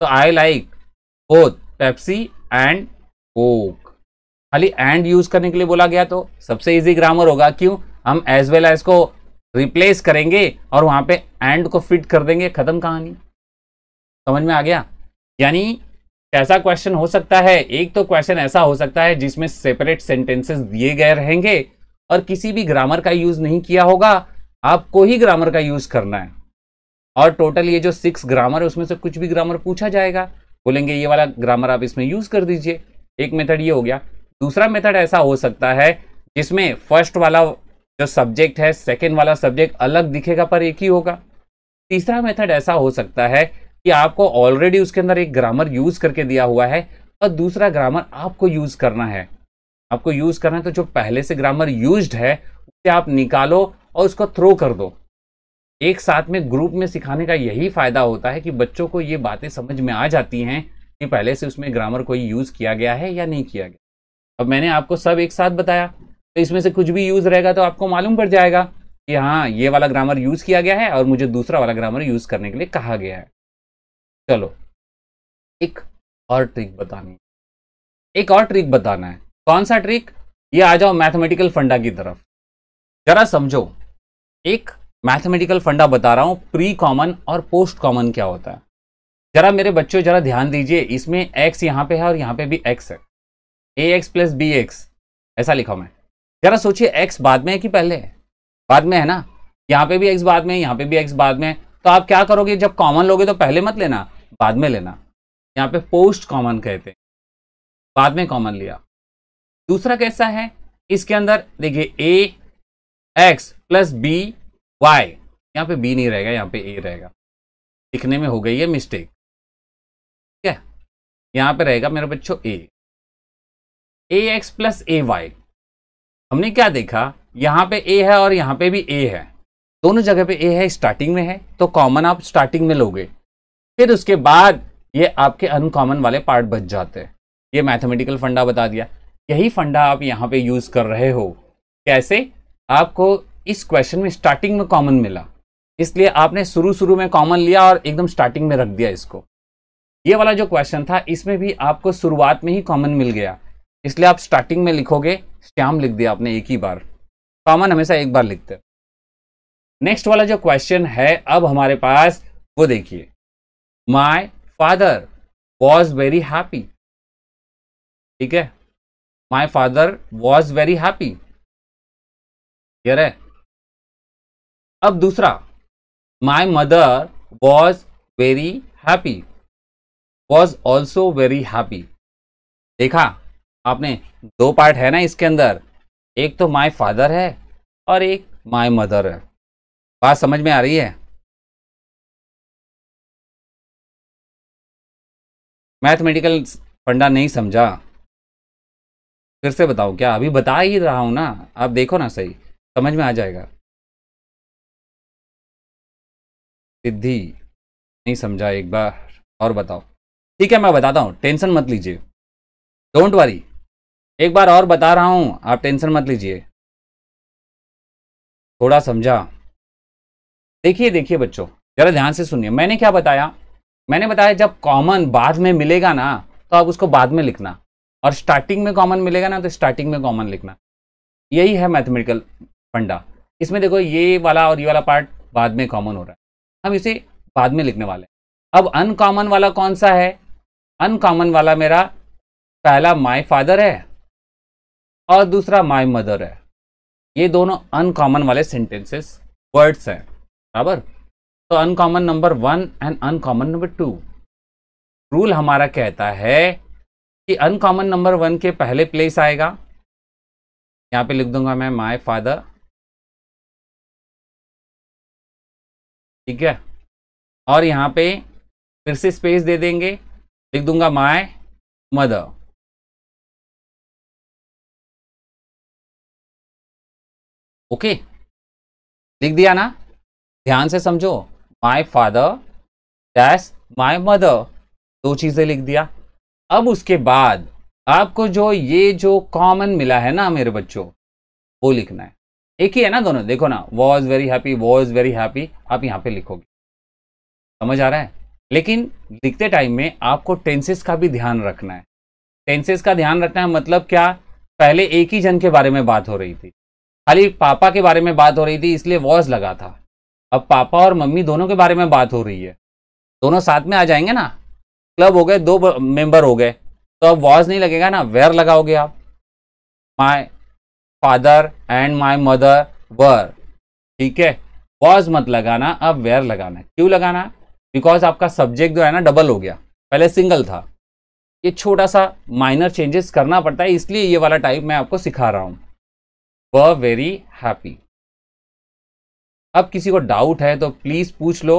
तो I like both Pepsi and Coke खाली एंड यूज करने के लिए बोला गया तो सबसे इजी ग्रामर होगा क्यों हम एज वेल एज को रिप्लेस करेंगे और वहां पे एंड को फिट कर देंगे खत्म कहानी समझ में आ गया यानी ऐसा क्वेश्चन हो सकता है एक तो क्वेश्चन ऐसा हो सकता है जिसमें सेपरेट सेंटेंसेस दिए गए रहेंगे और किसी भी ग्रामर का यूज नहीं किया होगा आपको ही ग्रामर का यूज करना है और टोटल ये जो सिक्स ग्रामर है उसमें से कुछ भी ग्रामर पूछा जाएगा बोलेंगे ये वाला ग्रामर आप इसमें यूज कर दीजिए एक मेथड ये हो गया दूसरा मेथड ऐसा हो सकता है जिसमें फर्स्ट वाला जो सब्जेक्ट है सेकेंड वाला सब्जेक्ट अलग दिखेगा पर एक ही होगा तीसरा मेथड ऐसा हो सकता है कि आपको ऑलरेडी उसके अंदर एक ग्रामर यूज करके दिया हुआ है और दूसरा ग्रामर आपको यूज करना है आपको यूज करना है तो जो पहले से ग्रामर यूज है उसे आप निकालो और उसको थ्रो कर दो एक साथ में ग्रुप में सिखाने का यही फायदा होता है कि बच्चों को ये बातें समझ में आ जाती हैं कि पहले से उसमें ग्रामर कोई यूज किया गया है या नहीं किया गया अब मैंने आपको सब एक साथ बताया तो इसमें से कुछ भी यूज रहेगा तो आपको मालूम पड़ जाएगा कि हाँ ये वाला ग्रामर यूज किया गया है और मुझे दूसरा वाला ग्रामर यूज करने के लिए कहा गया है चलो एक और ट्रिक बतानी एक और ट्रिक बताना है कौन सा ट्रिक ये आ जाओ मैथमेटिकल फंडा की तरफ जरा समझो एक मैथमेटिकल फंडा बता रहा हूँ प्री कॉमन और पोस्ट कॉमन क्या होता है जरा मेरे बच्चों जरा ध्यान दीजिए इसमें एक्स यहां पे है और यहां पे भी एक्स है A X plus B X ऐसा लिखा मैं जरा सोचिए एक्स बाद में है कि पहले है बाद में है ना यहाँ पे भी एक्स बाद में है यहाँ पे भी एक्स बाद में है तो आप क्या करोगे जब कॉमन लोगे तो पहले मत लेना बाद में लेना यहाँ पे पोस्ट कॉमन कहते हैं बाद में कॉमन लिया दूसरा कैसा है इसके अंदर देखिए A X plus B Y यहाँ पे बी नहीं रहेगा यहाँ पे ए रहेगा लिखने में हो गई है मिस्टेक ठीक है यहाँ पे रहेगा मेरे बच्चों A A X plus A Y हमने क्या देखा यहाँ पे ए है और यहाँ पे भी ए है दोनों जगह पे ए है स्टार्टिंग में है तो कॉमन आप स्टार्टिंग में लोगे फिर उसके बाद ये आपके अनकॉमन वाले पार्ट बच जाते हैं ये मैथमेटिकल फंडा बता दिया यही फंडा आप यहाँ पे यूज़ कर रहे हो कैसे आपको इस क्वेश्चन में स्टार्टिंग में कॉमन मिला इसलिए आपने शुरू शुरू में कॉमन लिया और एकदम स्टार्टिंग में रख दिया इसको ये वाला जो क्वेश्चन था इसमें भी आपको शुरुआत में ही कॉमन मिल गया इसलिए आप स्टार्टिंग में लिखोगे श्याम लिख दिया आपने एक ही बार कॉमन हमेशा एक बार लिखते हैं नेक्स्ट वाला जो क्वेश्चन है अब हमारे पास वो देखिए my father was very happy ठीक है my father was very happy clear है अब दूसरा my mother was very happy was also very happy देखा आपने दो पार्ट है ना इसके अंदर एक तो माय फादर है और एक माय मदर है बात समझ में आ रही है मैथमेटिकल फंडा नहीं समझा फिर से बताओ क्या अभी बता ही रहा हूँ ना आप देखो ना सही समझ में आ जाएगा सिद्धि नहीं समझा एक बार और बताओ ठीक है मैं बताता हूँ टेंशन मत लीजिए डोंट वरी एक बार और बता रहा हूँ आप टेंशन मत लीजिए थोड़ा समझा देखिए देखिए बच्चों जरा ध्यान से सुनिए मैंने क्या बताया मैंने बताया जब कॉमन बाद में मिलेगा ना तो आप उसको बाद में लिखना और स्टार्टिंग में कॉमन मिलेगा ना तो स्टार्टिंग में कॉमन लिखना यही है मैथमेटिकल फंडा इसमें देखो ये वाला और ये वाला पार्ट बाद में कॉमन हो रहा है हम इसे बाद में लिखने वाले हैं अब अनकॉमन वाला कौन सा है अनकॉमन वाला मेरा पहला माई फादर है और दूसरा माई मदर है ये दोनों अनकॉमन वाले सेंटेंसेस वर्ड्स हैं बराबर तो uncommon number one and uncommon number two rule हमारा कहता है कि अनकॉमन नंबर वन के पहले प्लेस आएगा यहाँ पे लिख दूंगा मैं माई फादर ठीक है और यहाँ पे फिर से स्पेस दे देंगे लिख दूंगा माई मदर ओके लिख दिया ना ध्यान से समझो my father dash my mother दो चीजें लिख दिया अब उसके बाद आपको जो ये जो कॉमन मिला है ना मेरे बच्चों वो लिखना है एक ही है ना दोनों देखो ना was very happy was very happy आप यहाँ पे लिखोगे समझ आ रहा है लेकिन लिखते टाइम में आपको टेंसेस का भी ध्यान रखना है टेंसेस का ध्यान रखना है मतलब क्या पहले एक ही जन के बारे में बात हो रही थी खाली पापा के बारे में बात हो रही थी इसलिए वॉज लगा था अब पापा और मम्मी दोनों के बारे में बात हो रही है दोनों साथ में आ जाएंगे ना क्लब हो गए दो मेंबर हो गए तो अब वॉज नहीं लगेगा ना वेर लगाओगे आप my father and my mother were ठीक है वॉज मत लगाना अब वेर लगाना क्यों लगाना बिकॉज आपका सब्जेक्ट जो है ना डबल हो गया पहले सिंगल था ये छोटा सा माइनर चेंजेस करना पड़ता है इसलिए ये वाला टाइप मैं आपको सिखा रहा हूँ वह वेरी हैप्पी अब किसी को डाउट है तो प्लीज़ पूछ लो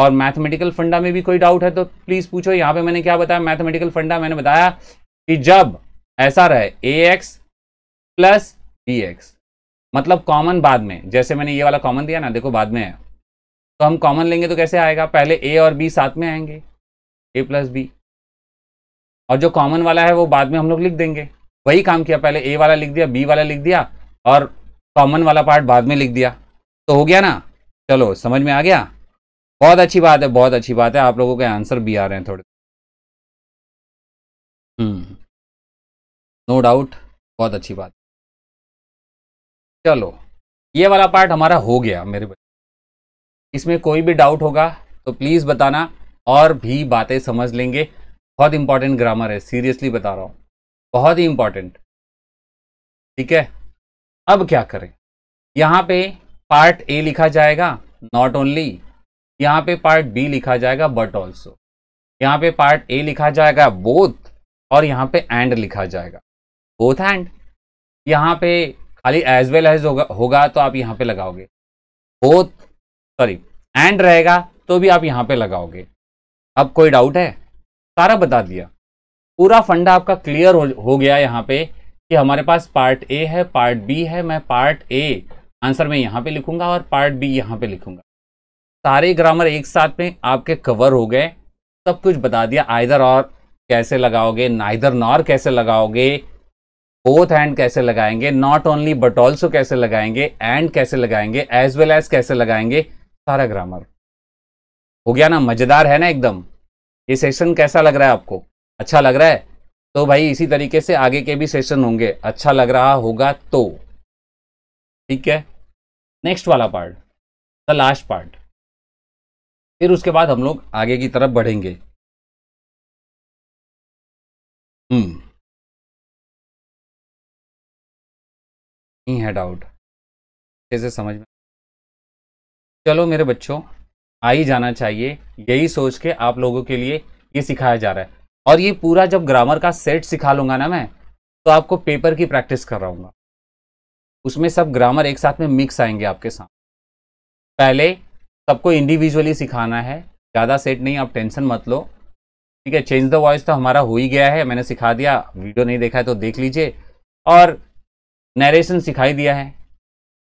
और मैथमेटिकल फंडा में भी कोई डाउट है तो प्लीज़ पूछो यहां पे मैंने क्या बताया मैथमेटिकल फंडा मैंने बताया कि जब ऐसा रहे A X plus B X मतलब कॉमन बाद में जैसे मैंने ये वाला कॉमन दिया ना देखो बाद में है तो हम कॉमन लेंगे तो कैसे आएगा पहले ए और बी साथ में आएंगे ए प्लस बी और जो कॉमन वाला है वो बाद में हम लोग लिख देंगे वही काम किया पहले ए वाला लिख दिया बी वाला लिख दिया और कॉमन वाला पार्ट बाद में लिख दिया तो हो गया ना चलो समझ में आ गया बहुत अच्छी बात है बहुत अच्छी बात है आप लोगों के आंसर भी आ रहे हैं थोड़े हम्म नो डाउट बहुत अच्छी बात चलो ये वाला पार्ट हमारा हो गया मेरे बच्चे इसमें कोई भी डाउट होगा तो प्लीज़ बताना और भी बातें समझ लेंगे बहुत इंपॉर्टेंट ग्रामर है सीरियसली बता रहा हूँ बहुत ही इंपॉर्टेंट ठीक है अब क्या करें यहां पे पार्ट ए लिखा जाएगा नॉट ओनली यहां पे पार्ट बी लिखा जाएगा बट ऑल्सो यहां पे पार्ट ए लिखा जाएगा बोथ और यहां पे एंड लिखा जाएगा बोथ एंड यहां पे खाली एज वेल एज होगा होगा तो आप यहां पे लगाओगे बोथ सॉरी एंड रहेगा तो भी आप यहां पे लगाओगे अब कोई डाउट है सारा बता दिया पूरा फंडा आपका क्लियर हो, हो गया यहाँ पे कि हमारे पास पार्ट ए है पार्ट बी है मैं पार्ट ए आंसर में यहाँ पे लिखूंगा और पार्ट बी यहाँ पे लिखूंगा सारे ग्रामर एक साथ में आपके कवर हो गए सब कुछ बता दिया आइदर और कैसे लगाओगे नाइदर नॉर कैसे लगाओगे बोथ हैंड कैसे लगाएंगे नॉट ओनली बट ऑल्सो कैसे लगाएंगे एंड कैसे लगाएंगे एज वेल एज कैसे लगाएंगे सारा ग्रामर हो गया ना मजेदार है ना एकदम ये सेशन कैसा लग रहा है आपको अच्छा लग रहा है तो भाई इसी तरीके से आगे के भी सेशन होंगे अच्छा लग रहा होगा तो ठीक है नेक्स्ट वाला पार्ट द लास्ट पार्ट फिर उसके बाद हम लोग आगे की तरफ बढ़ेंगे हम्म है डाउट कैसे समझ में चलो मेरे बच्चों आ ही जाना चाहिए यही सोच के आप लोगों के लिए ये सिखाया जा रहा है और ये पूरा जब ग्रामर का सेट सिखा लूंगा ना मैं तो आपको पेपर की प्रैक्टिस कराऊंगा उसमें सब ग्रामर एक साथ में मिक्स आएंगे आपके साथ पहले सबको इंडिविजुअली सिखाना है ज़्यादा सेट नहीं आप टेंशन मत लो ठीक है चेंज द वॉइस तो हमारा हो ही गया है मैंने सिखा दिया वीडियो नहीं देखा है तो देख लीजिए और नरेशन सिखाई दिया है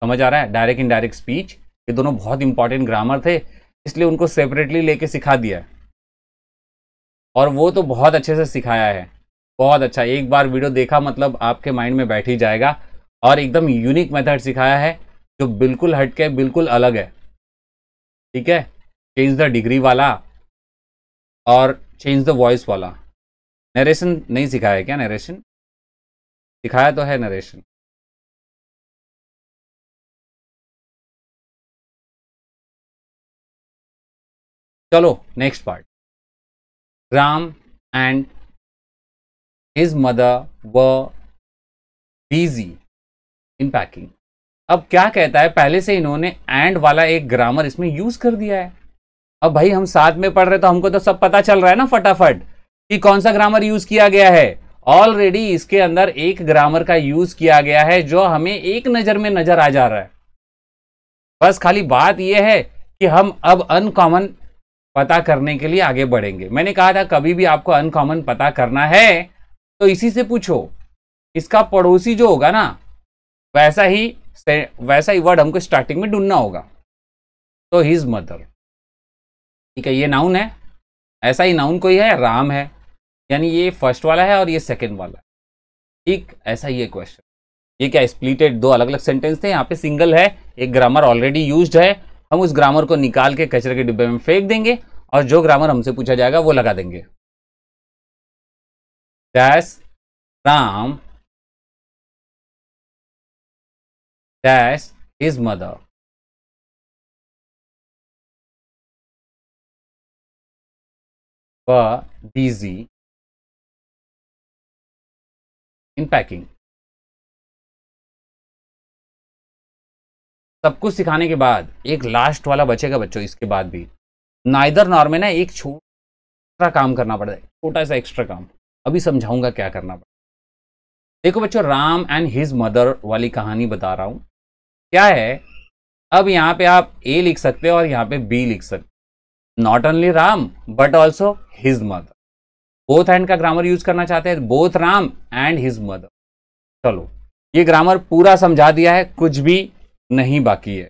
समझ आ रहा है डायरेक्ट इनडायरेक्ट स्पीच ये दोनों बहुत इंपॉर्टेंट ग्रामर थे इसलिए उनको सेपरेटली लेके सिखा दिया है और वो तो बहुत अच्छे से सिखाया है बहुत अच्छा एक बार वीडियो देखा मतलब आपके माइंड में बैठ ही जाएगा और एकदम यूनिक मेथड सिखाया है जो बिल्कुल हटके बिल्कुल अलग है ठीक है चेंज द डिग्री वाला और चेंज द वॉइस वाला नरेशन नहीं सिखाया है क्या नरेशन सिखाया तो है नरेशन चलो next part Ram and his mother was busy in packing अब क्या कहता है पहले से इन्होंने एंड वाला एक ग्रामर इसमें यूज कर दिया है अब भाई हम साथ में पढ़ रहे तो हमको तो सब पता चल रहा है ना फटाफट कि कौन सा ग्रामर यूज किया गया है ऑलरेडी इसके अंदर एक ग्रामर का यूज किया गया है जो हमें एक नजर में नजर आ जा रहा है बस खाली बात यह है कि हम अब अनकॉमन पता करने के लिए आगे बढ़ेंगे मैंने कहा था कभी भी आपको अनकॉमन पता करना है तो इसी से पूछो इसका पड़ोसी जो होगा ना वैसा ही वैसा ही वर्ड हमको स्टार्टिंग में ढूंढना होगा तो हिज मदर ठीक है ये नाउन है ऐसा ही नाउन कोई है राम है यानी ये फर्स्ट वाला है और ये सेकेंड वाला है ठीक ऐसा ही है क्वेश्चन ये क्या स्प्लिटेड दो अलग अलग सेंटेंस थे यहाँ पे सिंगल है एक ग्रामर ऑलरेडी यूज है हम उस ग्रामर को निकाल के कचरे के डिब्बे में फेंक देंगे और जो ग्रामर हमसे पूछा जाएगा वो लगा देंगे dash Ram dash his mother busy in packing सब कुछ सिखाने के बाद एक लास्ट वाला बचेगा बच्चों इसके बाद भी नाइदर नॉर में ना एक छोटा काम करना पड़ता है छोटा सा एक्स्ट्रा काम अभी समझाऊंगा क्या करना पड़ता देखो बच्चों राम एंड हिज मदर वाली कहानी बता रहा हूँ क्या है अब यहाँ पे आप ए लिख सकते हो और यहाँ पे बी लिख सकते not only Ram but also his mother both and का ग्रामर यूज करना चाहते हैं both Ram and his mother चलो ये ग्रामर पूरा समझा दिया है कुछ भी नहीं बाकी है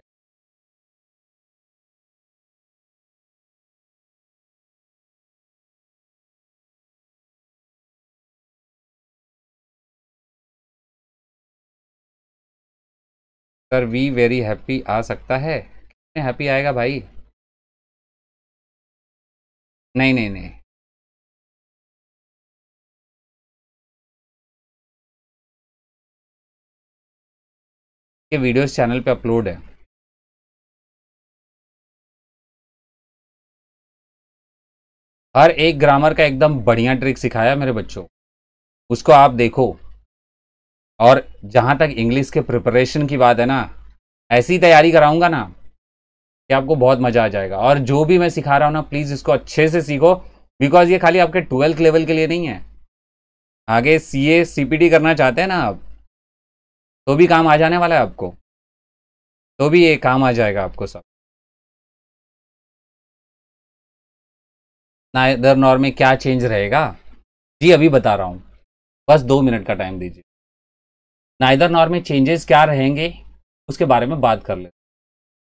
सर वी वेरी हैप्पी आ सकता है कितने हैप्पी आएगा भाई नहीं नहीं नहीं के वीडियोस चैनल पे अपलोड है हर एक ग्रामर का एकदम बढ़िया ट्रिक सिखाया मेरे बच्चों उसको आप देखो और जहां तक इंग्लिश के प्रिपरेशन की बात है ना ऐसी तैयारी कराऊंगा ना कि आपको बहुत मज़ा आ जाएगा और जो भी मैं सिखा रहा हूं ना प्लीज़ इसको अच्छे से सीखो बिकॉज ये खाली आपके ट्वेल्थ लेवल के लिए नहीं है आगे सी ए करना चाहते हैं ना आप तो भी काम आ जाने वाला है आपको तो भी ये काम आ जाएगा आपको सब ना इधर नॉर में क्या चेंज रहेगा जी अभी बता रहा हूँ बस दो मिनट का टाइम दीजिए नाइदर नॉर में चेंजेस क्या रहेंगे उसके बारे में बात कर ले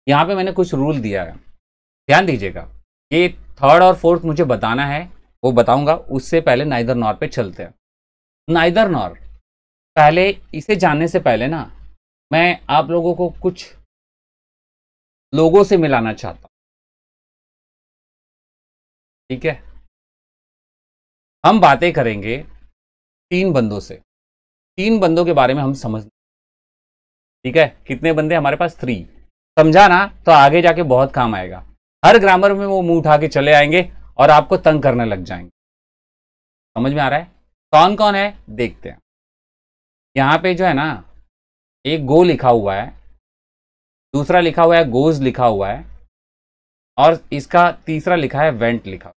यहाँ पे मैंने कुछ रूल दिया है ध्यान दीजिएगा ये थर्ड और फोर्थ मुझे बताना है वो बताऊंगा उससे पहले नाइदर नॉर पे चलते हैं नाइदर नॉर पहले इसे जानने से पहले ना मैं आप लोगों को कुछ लोगों से मिलाना चाहता हूं ठीक है हम बातें करेंगे तीन बंदों से तीन बंदों के बारे में हम समझ ठीक है कितने बंदे हमारे पास थ्री समझाना तो आगे जाके बहुत काम आएगा हर ग्रामर में वो मुंह उठा के चले आएंगे और आपको तंग करने लग जाएंगे समझ में आ रहा है कौन कौन है देखते हैं यहाँ पे जो है ना एक गो लिखा हुआ है दूसरा लिखा हुआ है गोज लिखा हुआ है और इसका तीसरा लिखा है वेंट लिखा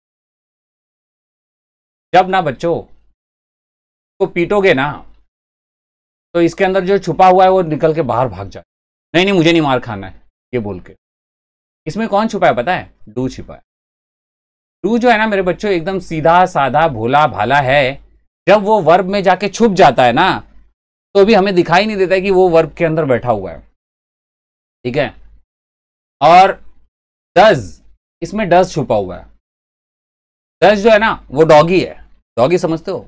जब ना बच्चों को पीटोगे ना तो इसके अंदर जो छुपा हुआ है वो निकल के बाहर भाग जाए नहीं नहीं मुझे नहीं मार खाना है ये बोल के इसमें कौन छुपा है पता है डू छिपा है डू जो है ना मेरे बच्चों एकदम सीधा साधा भोला भाला है जब वो वर्ब में जाके छुप जाता है ना तो अभी हमें दिखाई नहीं देता है कि वो वर्ब के अंदर बैठा हुआ है ठीक है और डज इसमें डज छुपा हुआ है डज जो है ना वो डॉगी है डॉगी समझते हो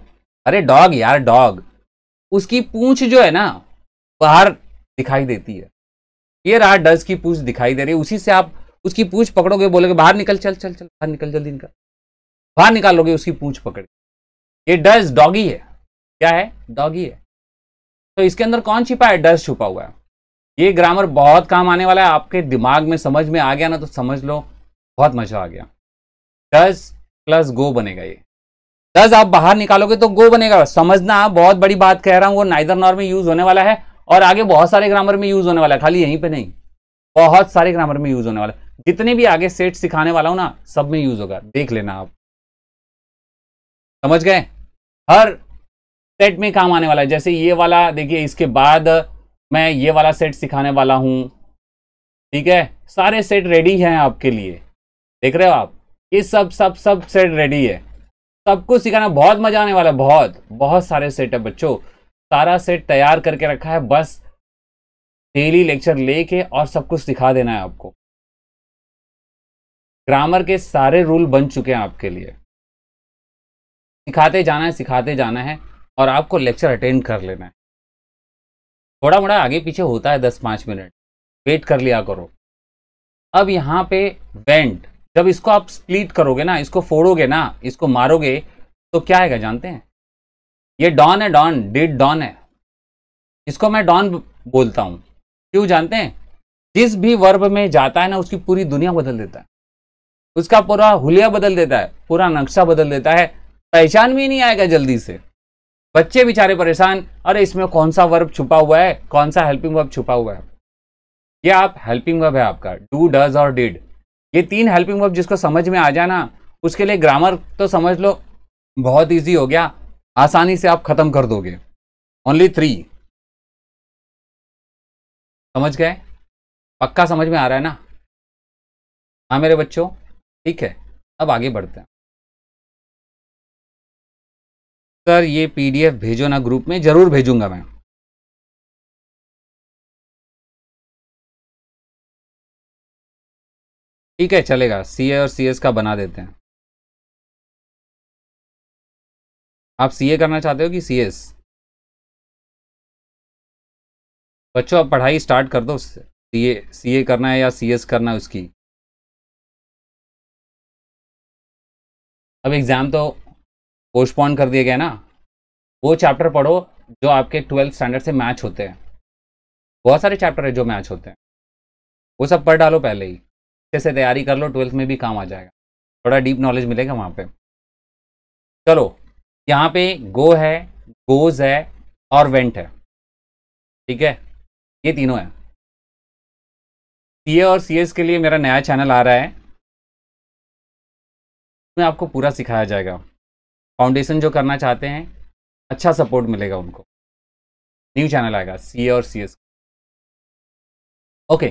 अरे डॉग यार डॉग उसकी पूंछ जो है ना बाहर दिखाई देती है ये रहा डज की पूछ दिखाई दे रही है उसी से आप उसकी पूछ पकड़ोगे बोलोगे बाहर निकल चल चल चल बाहर निकल जल्दी निकल बाहर निकालोगे उसकी पूछ पकड़ ये डज डॉगी है क्या है डॉगी है तो इसके अंदर कौन छिपा है डस छुपा हुआ है ये ग्रामर बहुत काम आने वाला है आपके दिमाग में समझ में आ गया ना तो समझ लो बहुत मजा आ गया डस प्लस गो बनेगा ये डस आप बाहर निकालोगे तो गो बनेगा समझना बहुत बड़ी बात कह रहा हूं वो नाइदर नॉर में यूज होने वाला है और आगे बहुत सारे ग्रामर में यूज होने वाला है खाली यहीं पर नहीं बहुत सारे ग्रामर में यूज होने वाला है जितने भी आगे सेट सिखाने वाला हूं ना सब में यूज होगा देख लेना आप समझ गए हर सेट में काम आने वाला है जैसे ये वाला देखिए इसके बाद मैं ये वाला सेट सिखाने वाला हूँ ठीक है सारे सेट रेडी हैं आपके लिए देख रहे हो आप ये सब सब सब सेट रेडी है सबको सिखाना बहुत मजा आने वाला है बहुत बहुत सारे सेट है बच्चों सारा सेट तैयार करके रखा है बस डेली लेक्चर लेके और सब कुछ सिखा देना है आपको ग्रामर के सारे रूल बन चुके हैं आपके लिए सिखाते जाना है सिखाते जाना है और आपको लेक्चर अटेंड कर लेना है थोड़ा मोड़ा आगे पीछे होता है दस पाँच मिनट वेट कर लिया करो अब यहाँ पे वेंट जब इसको आप स्प्लिट करोगे ना इसको फोड़ोगे ना इसको मारोगे तो क्या आएगा जानते हैं ये डॉन है डॉन डिड डॉन है इसको मैं डॉन बोलता हूँ क्यों जानते हैं जिस भी वर्ब में जाता है ना उसकी पूरी दुनिया बदल देता है उसका पूरा हुलिया बदल देता है पूरा नक्शा बदल देता है पहचान भी नहीं आएगा जल्दी से बच्चे बेचारे परेशान अरे इसमें कौन सा वर्ब छुपा हुआ है कौन सा हेल्पिंग वर्ब छुपा हुआ है ये आप हेल्पिंग वर्ब है आपका डू डज और डिड ये तीन हेल्पिंग वर्ब जिसको समझ में आ जाना उसके लिए ग्रामर तो समझ लो बहुत ईजी हो गया आसानी से आप खत्म कर दोगे ओनली थ्री समझ गए पक्का समझ में आ रहा है ना हाँ मेरे बच्चों ठीक है अब आगे बढ़ते हैं सर ये पीडीएफ भेजो ना ग्रुप में ज़रूर भेजूंगा मैं ठीक है चलेगा सीए और सीएस का बना देते हैं आप सीए करना चाहते हो कि सीएस बच्चों आप पढ़ाई स्टार्ट कर दो सीए सीए करना है या सीएस करना है उसकी अब एग्ज़ाम तो पोस्टपोन कर दिए गए ना वो चैप्टर पढ़ो जो आपके ट्वेल्थ स्टैंडर्ड से मैच होते हैं बहुत सारे चैप्टर है जो मैच होते हैं वो सब पढ़ डालो पहले ही अच्छे से तैयारी कर लो ट्वेल्थ में भी काम आ जाएगा थोड़ा डीप नॉलेज मिलेगा वहाँ पे चलो यहाँ पे गो है गोज है और वेंट है ठीक है ये तीनों है सीए और सीएस के लिए मेरा नया चैनल आ रहा है मैं आपको पूरा सिखाया जाएगा फाउंडेशन जो करना चाहते हैं अच्छा सपोर्ट मिलेगा उनको न्यू चैनल आएगा सी और सी एस ओके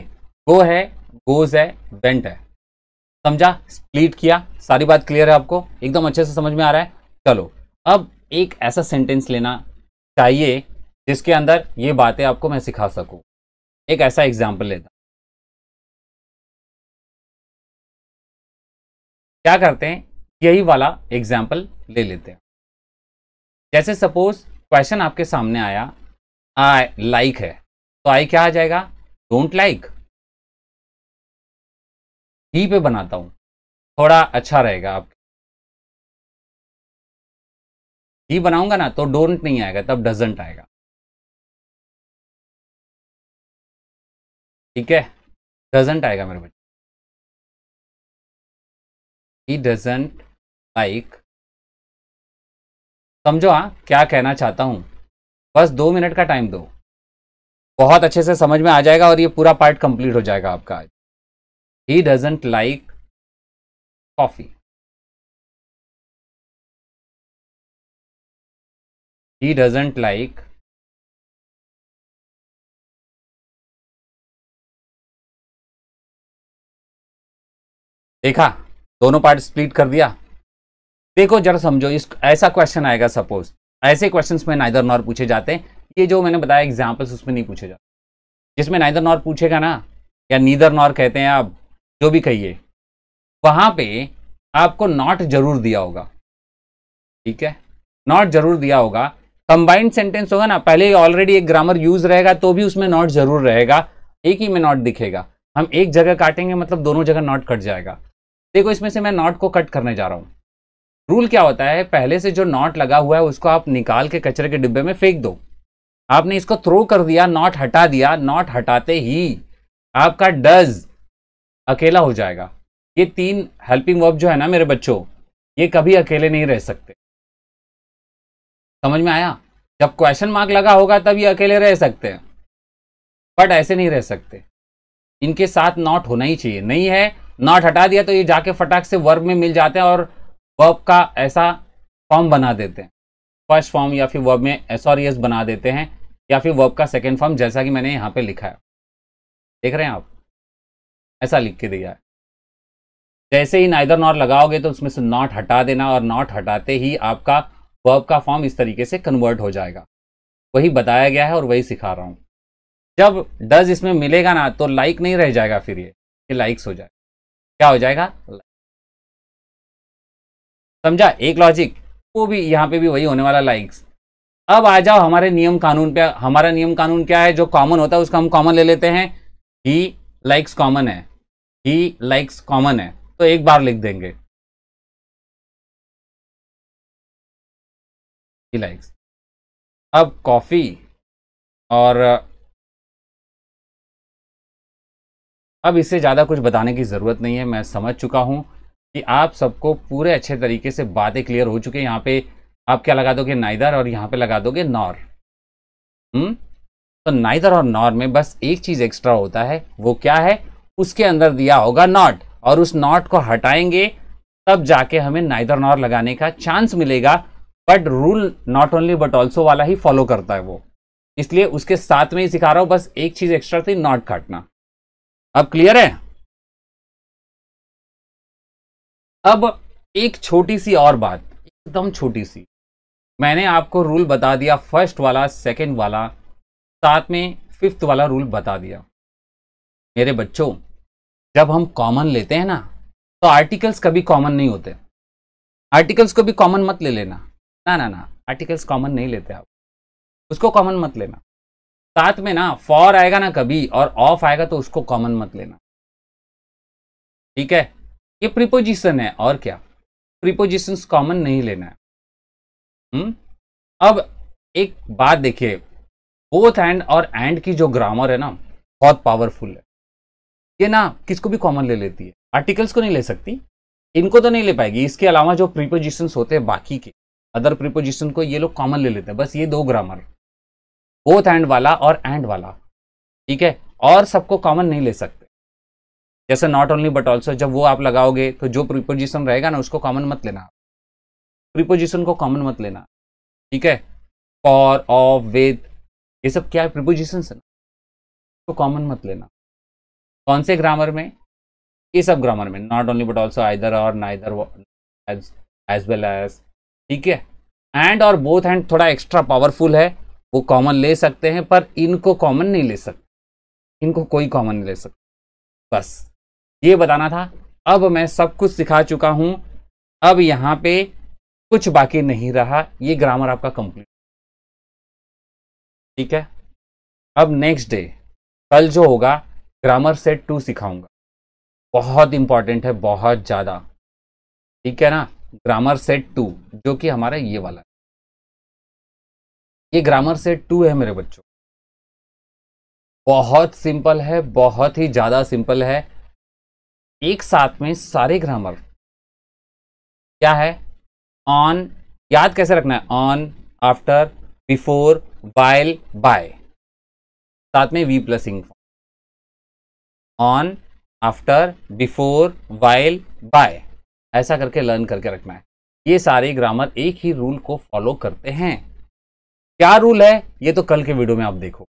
गो है गोज है वेंट है समझा स्प्लिट किया सारी बात क्लियर है आपको एकदम अच्छे से समझ में आ रहा है चलो अब एक ऐसा सेंटेंस लेना चाहिए जिसके अंदर ये बातें आपको मैं सिखा सकूं एक ऐसा एग्जाम्पल लेता क्या करते हैं यही वाला एग्जाम्पल ले लेते हैं जैसे सपोज क्वेश्चन आपके सामने आया आई लाइक like है तो आई क्या आ जाएगा डोंट लाइक ही पे बनाता हूं थोड़ा अच्छा रहेगा आप ही बनाऊंगा ना तो डोंट नहीं आएगा तब डजेंट आएगा ठीक है डजेंट आएगा मेरे बच्चे ही डजेंट लाइक समझो हाँ क्या कहना चाहता हूँ बस दो मिनट का टाइम दो बहुत अच्छे से समझ में आ जाएगा और ये पूरा पार्ट कंप्लीट हो जाएगा आपका आज he doesn't like coffee he doesn't like देखा दोनों पार्ट स्प्लिट कर दिया देखो जरा समझो इस ऐसा क्वेश्चन आएगा सपोज ऐसे क्वेश्चन में नाइदर नॉर पूछे जाते हैं ये जो मैंने बताया एग्जाम्पल्स उसमें नहीं पूछे जाते जिसमें नाइदर नॉर पूछेगा ना या नीदर नॉर कहते हैं आप जो भी कहिए वहां पे आपको नॉट जरूर दिया होगा ठीक है नॉट जरूर दिया होगा कंबाइंड सेंटेंस होगा ना पहले ऑलरेडी एक ग्रामर यूज रहेगा तो भी उसमें नॉट जरूर रहेगा एक ही में नॉट दिखेगा हम एक जगह काटेंगे मतलब दोनों जगह नॉट कट जाएगा देखो इसमें से मैं नॉट को कट करने जा रहा हूँ रूल क्या होता है पहले से जो नॉट लगा हुआ है उसको आप निकाल के कचरे के डिब्बे में फेंक दो आपने इसको थ्रो कर दिया नॉट हटा दिया नॉट हटाते ही आपका डज अकेला हो जाएगा ये तीन हेल्पिंग वर्ब जो है ना मेरे बच्चों ये कभी अकेले नहीं रह सकते समझ में आया जब क्वेश्चन मार्क लगा होगा तब ये अकेले रह सकते हैं बट ऐसे नहीं रह सकते इनके साथ नॉट होना ही चाहिए नहीं है नॉट हटा दिया तो ये जाके फटाक से वर्ब में मिल जाते हैं और वर्ब का ऐसा फॉर्म बना देते हैं फर्स्ट फॉर्म या फिर वर्ब में एस और एस बना देते हैं या फिर वर्ब का सेकेंड फॉर्म जैसा कि मैंने यहाँ पे लिखा है देख रहे हैं आप ऐसा लिख के दिया है जैसे ही नाइदर नॉट लगाओगे तो उसमें से नॉट हटा देना और नॉट हटाते ही आपका वर्ब का फॉर्म इस तरीके से कन्वर्ट हो जाएगा वही बताया गया है और वही सिखा रहा हूँ जब डज इसमें मिलेगा ना तो लाइक नहीं रह जाएगा फिर ये लाइक्स हो जाएगा क्या हो जाएगा समझा एक लॉजिक वो भी यहाँ पे भी वही होने वाला लाइक्स अब आ जाओ हमारे नियम कानून पे हमारा नियम कानून क्या है जो कॉमन होता है उसका हम कॉमन ले लेते हैं ही लाइक्स कॉमन है ही लाइक्स कॉमन है तो एक बार लिख देंगे ही लाइक्स अब कॉफ़ी और अब इससे ज़्यादा कुछ बताने की ज़रूरत नहीं है मैं समझ चुका हूं कि आप सबको पूरे अच्छे तरीके से बातें क्लियर हो चुके हैं यहाँ पे आप क्या लगा दोगे नाइदर और यहाँ पे लगा दोगे नॉर हम्म तो नाइदर और नॉर में बस एक चीज एक्स्ट्रा होता है वो क्या है उसके अंदर दिया होगा नॉट और उस नॉट को हटाएंगे तब जाके हमें नाइदर नॉर लगाने का चांस मिलेगा but rule not only but also वाला ही फॉलो करता है वो इसलिए उसके साथ में ही सिखा रहा हूं बस एक चीज एक्स्ट्रा थी नॉट काटना अब क्लियर है अब एक छोटी सी और बात एकदम छोटी सी मैंने आपको रूल बता दिया फर्स्ट वाला सेकंड वाला साथ में फिफ्थ वाला रूल बता दिया मेरे बच्चों जब हम कॉमन लेते हैं ना तो आर्टिकल्स कभी कॉमन नहीं होते आर्टिकल्स को भी कॉमन मत ले लेना ना ना ना आर्टिकल्स कॉमन नहीं लेते आप उसको कॉमन मत लेना साथ में ना फॉर आएगा ना कभी और ऑफ आएगा तो उसको कॉमन मत लेना ठीक है ये प्रीपोजिशन है और क्या प्रीपोजिशन कॉमन नहीं लेना है हुँ? हम्म? अब एक बात देखिए बोथ एंड और एंड की जो ग्रामर है ना बहुत पावरफुल है ये ना किसको भी कॉमन ले लेती है आर्टिकल्स को नहीं ले सकती इनको तो नहीं ले पाएगी इसके अलावा जो प्रीपोजिशन होते हैं बाकी के अदर प्रीपोजिशन को ये लोग कॉमन ले लेते हैं बस ये दो ग्रामर बोथ एंड वाला और एंड वाला ठीक है और सबको कॉमन नहीं ले सकते जैसे नॉट ओनली बट ऑल्सो जब वो आप लगाओगे तो जो प्रीपोजिशन रहेगा ना उसको कॉमन मत लेना प्रीपोजिशन को कॉमन मत लेना ठीक है फॉर ऑफ विद ये सब क्या है प्रीपोजिशन है ना उसको कॉमन मत लेना कौन से ग्रामर में ये सब ग्रामर में not only but also either और नाइदर एज वेल एज ठीक है एंड और बोथ हैंड थोड़ा एक्स्ट्रा पावरफुल है वो कॉमन ले सकते हैं पर इनको कॉमन नहीं ले सकते इनको कोई कॉमन नहीं ले सकते बस ये बताना था अब मैं सब कुछ सिखा चुका हूं अब यहां पे कुछ बाकी नहीं रहा ये ग्रामर आपका कंप्लीट ठीक है अब नेक्स्ट डे कल जो होगा ग्रामर सेट टू सिखाऊंगा बहुत इंपॉर्टेंट है बहुत ज़्यादा ठीक है ना ग्रामर सेट टू जो कि हमारा ये वाला है ये ग्रामर सेट टू है मेरे बच्चों बहुत सिंपल है बहुत ही ज़्यादा सिंपल है एक साथ में सारे ग्रामर क्या है ऑन याद कैसे रखना है on after before while by साथ में V plus ing on after before while by ऐसा करके लर्न करके रखना है ये सारे ग्रामर एक ही रूल को फॉलो करते हैं क्या रूल है ये तो कल के वीडियो में आप देखो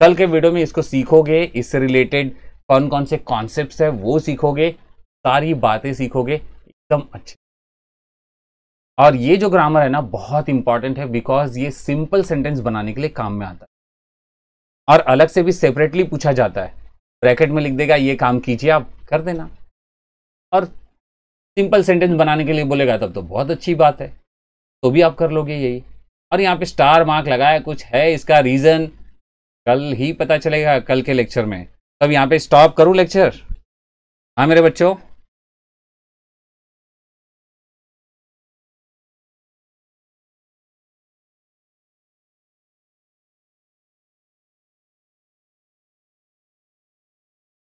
कल के वीडियो में इसको सीखोगे इससे रिलेटेड कौन कौन से कॉन्सेप्ट है वो सीखोगे सारी बातें सीखोगे एकदम अच्छे और ये जो ग्रामर है ना बहुत इंपॉर्टेंट है बिकॉज ये सिंपल सेंटेंस बनाने के लिए काम में आता है और अलग से भी सेपरेटली पूछा जाता है ब्रैकेट में लिख देगा ये काम कीजिए आप कर देना और सिंपल सेंटेंस बनाने के लिए बोलेगा तब तो बहुत अच्छी बात है तो भी आप कर लोगे यही और यहाँ पे स्टार मार्क लगाया कुछ है इसका रीज़न कल ही पता चलेगा कल के लेक्चर में अब यहाँ पे स्टॉप करूँ लेक्चर हाँ मेरे बच्चों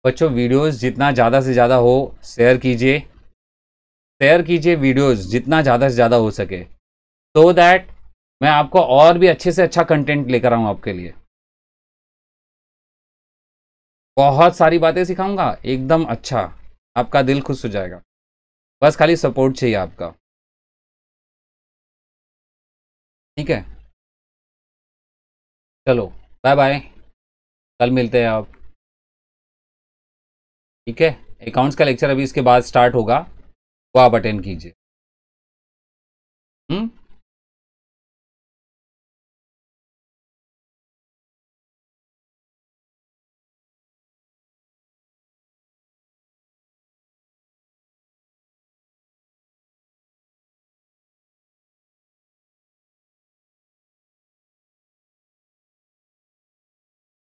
बच्चों वीडियोस जितना ज़्यादा से ज़्यादा हो शेयर कीजिए शेयर कीजिए वीडियोस जितना ज़्यादा से ज़्यादा हो सके सो so दैट मैं आपको और भी अच्छे से अच्छा कंटेंट लेकर आऊँ आपके लिए बहुत सारी बातें सिखाऊंगा एकदम अच्छा आपका दिल खुश हो जाएगा बस खाली सपोर्ट चाहिए आपका ठीक है चलो बाय बाय कल मिलते हैं आप ठीक है अकाउंट्स का लेक्चर अभी इसके बाद स्टार्ट होगा वो आप अटेंड कीजिए हम्म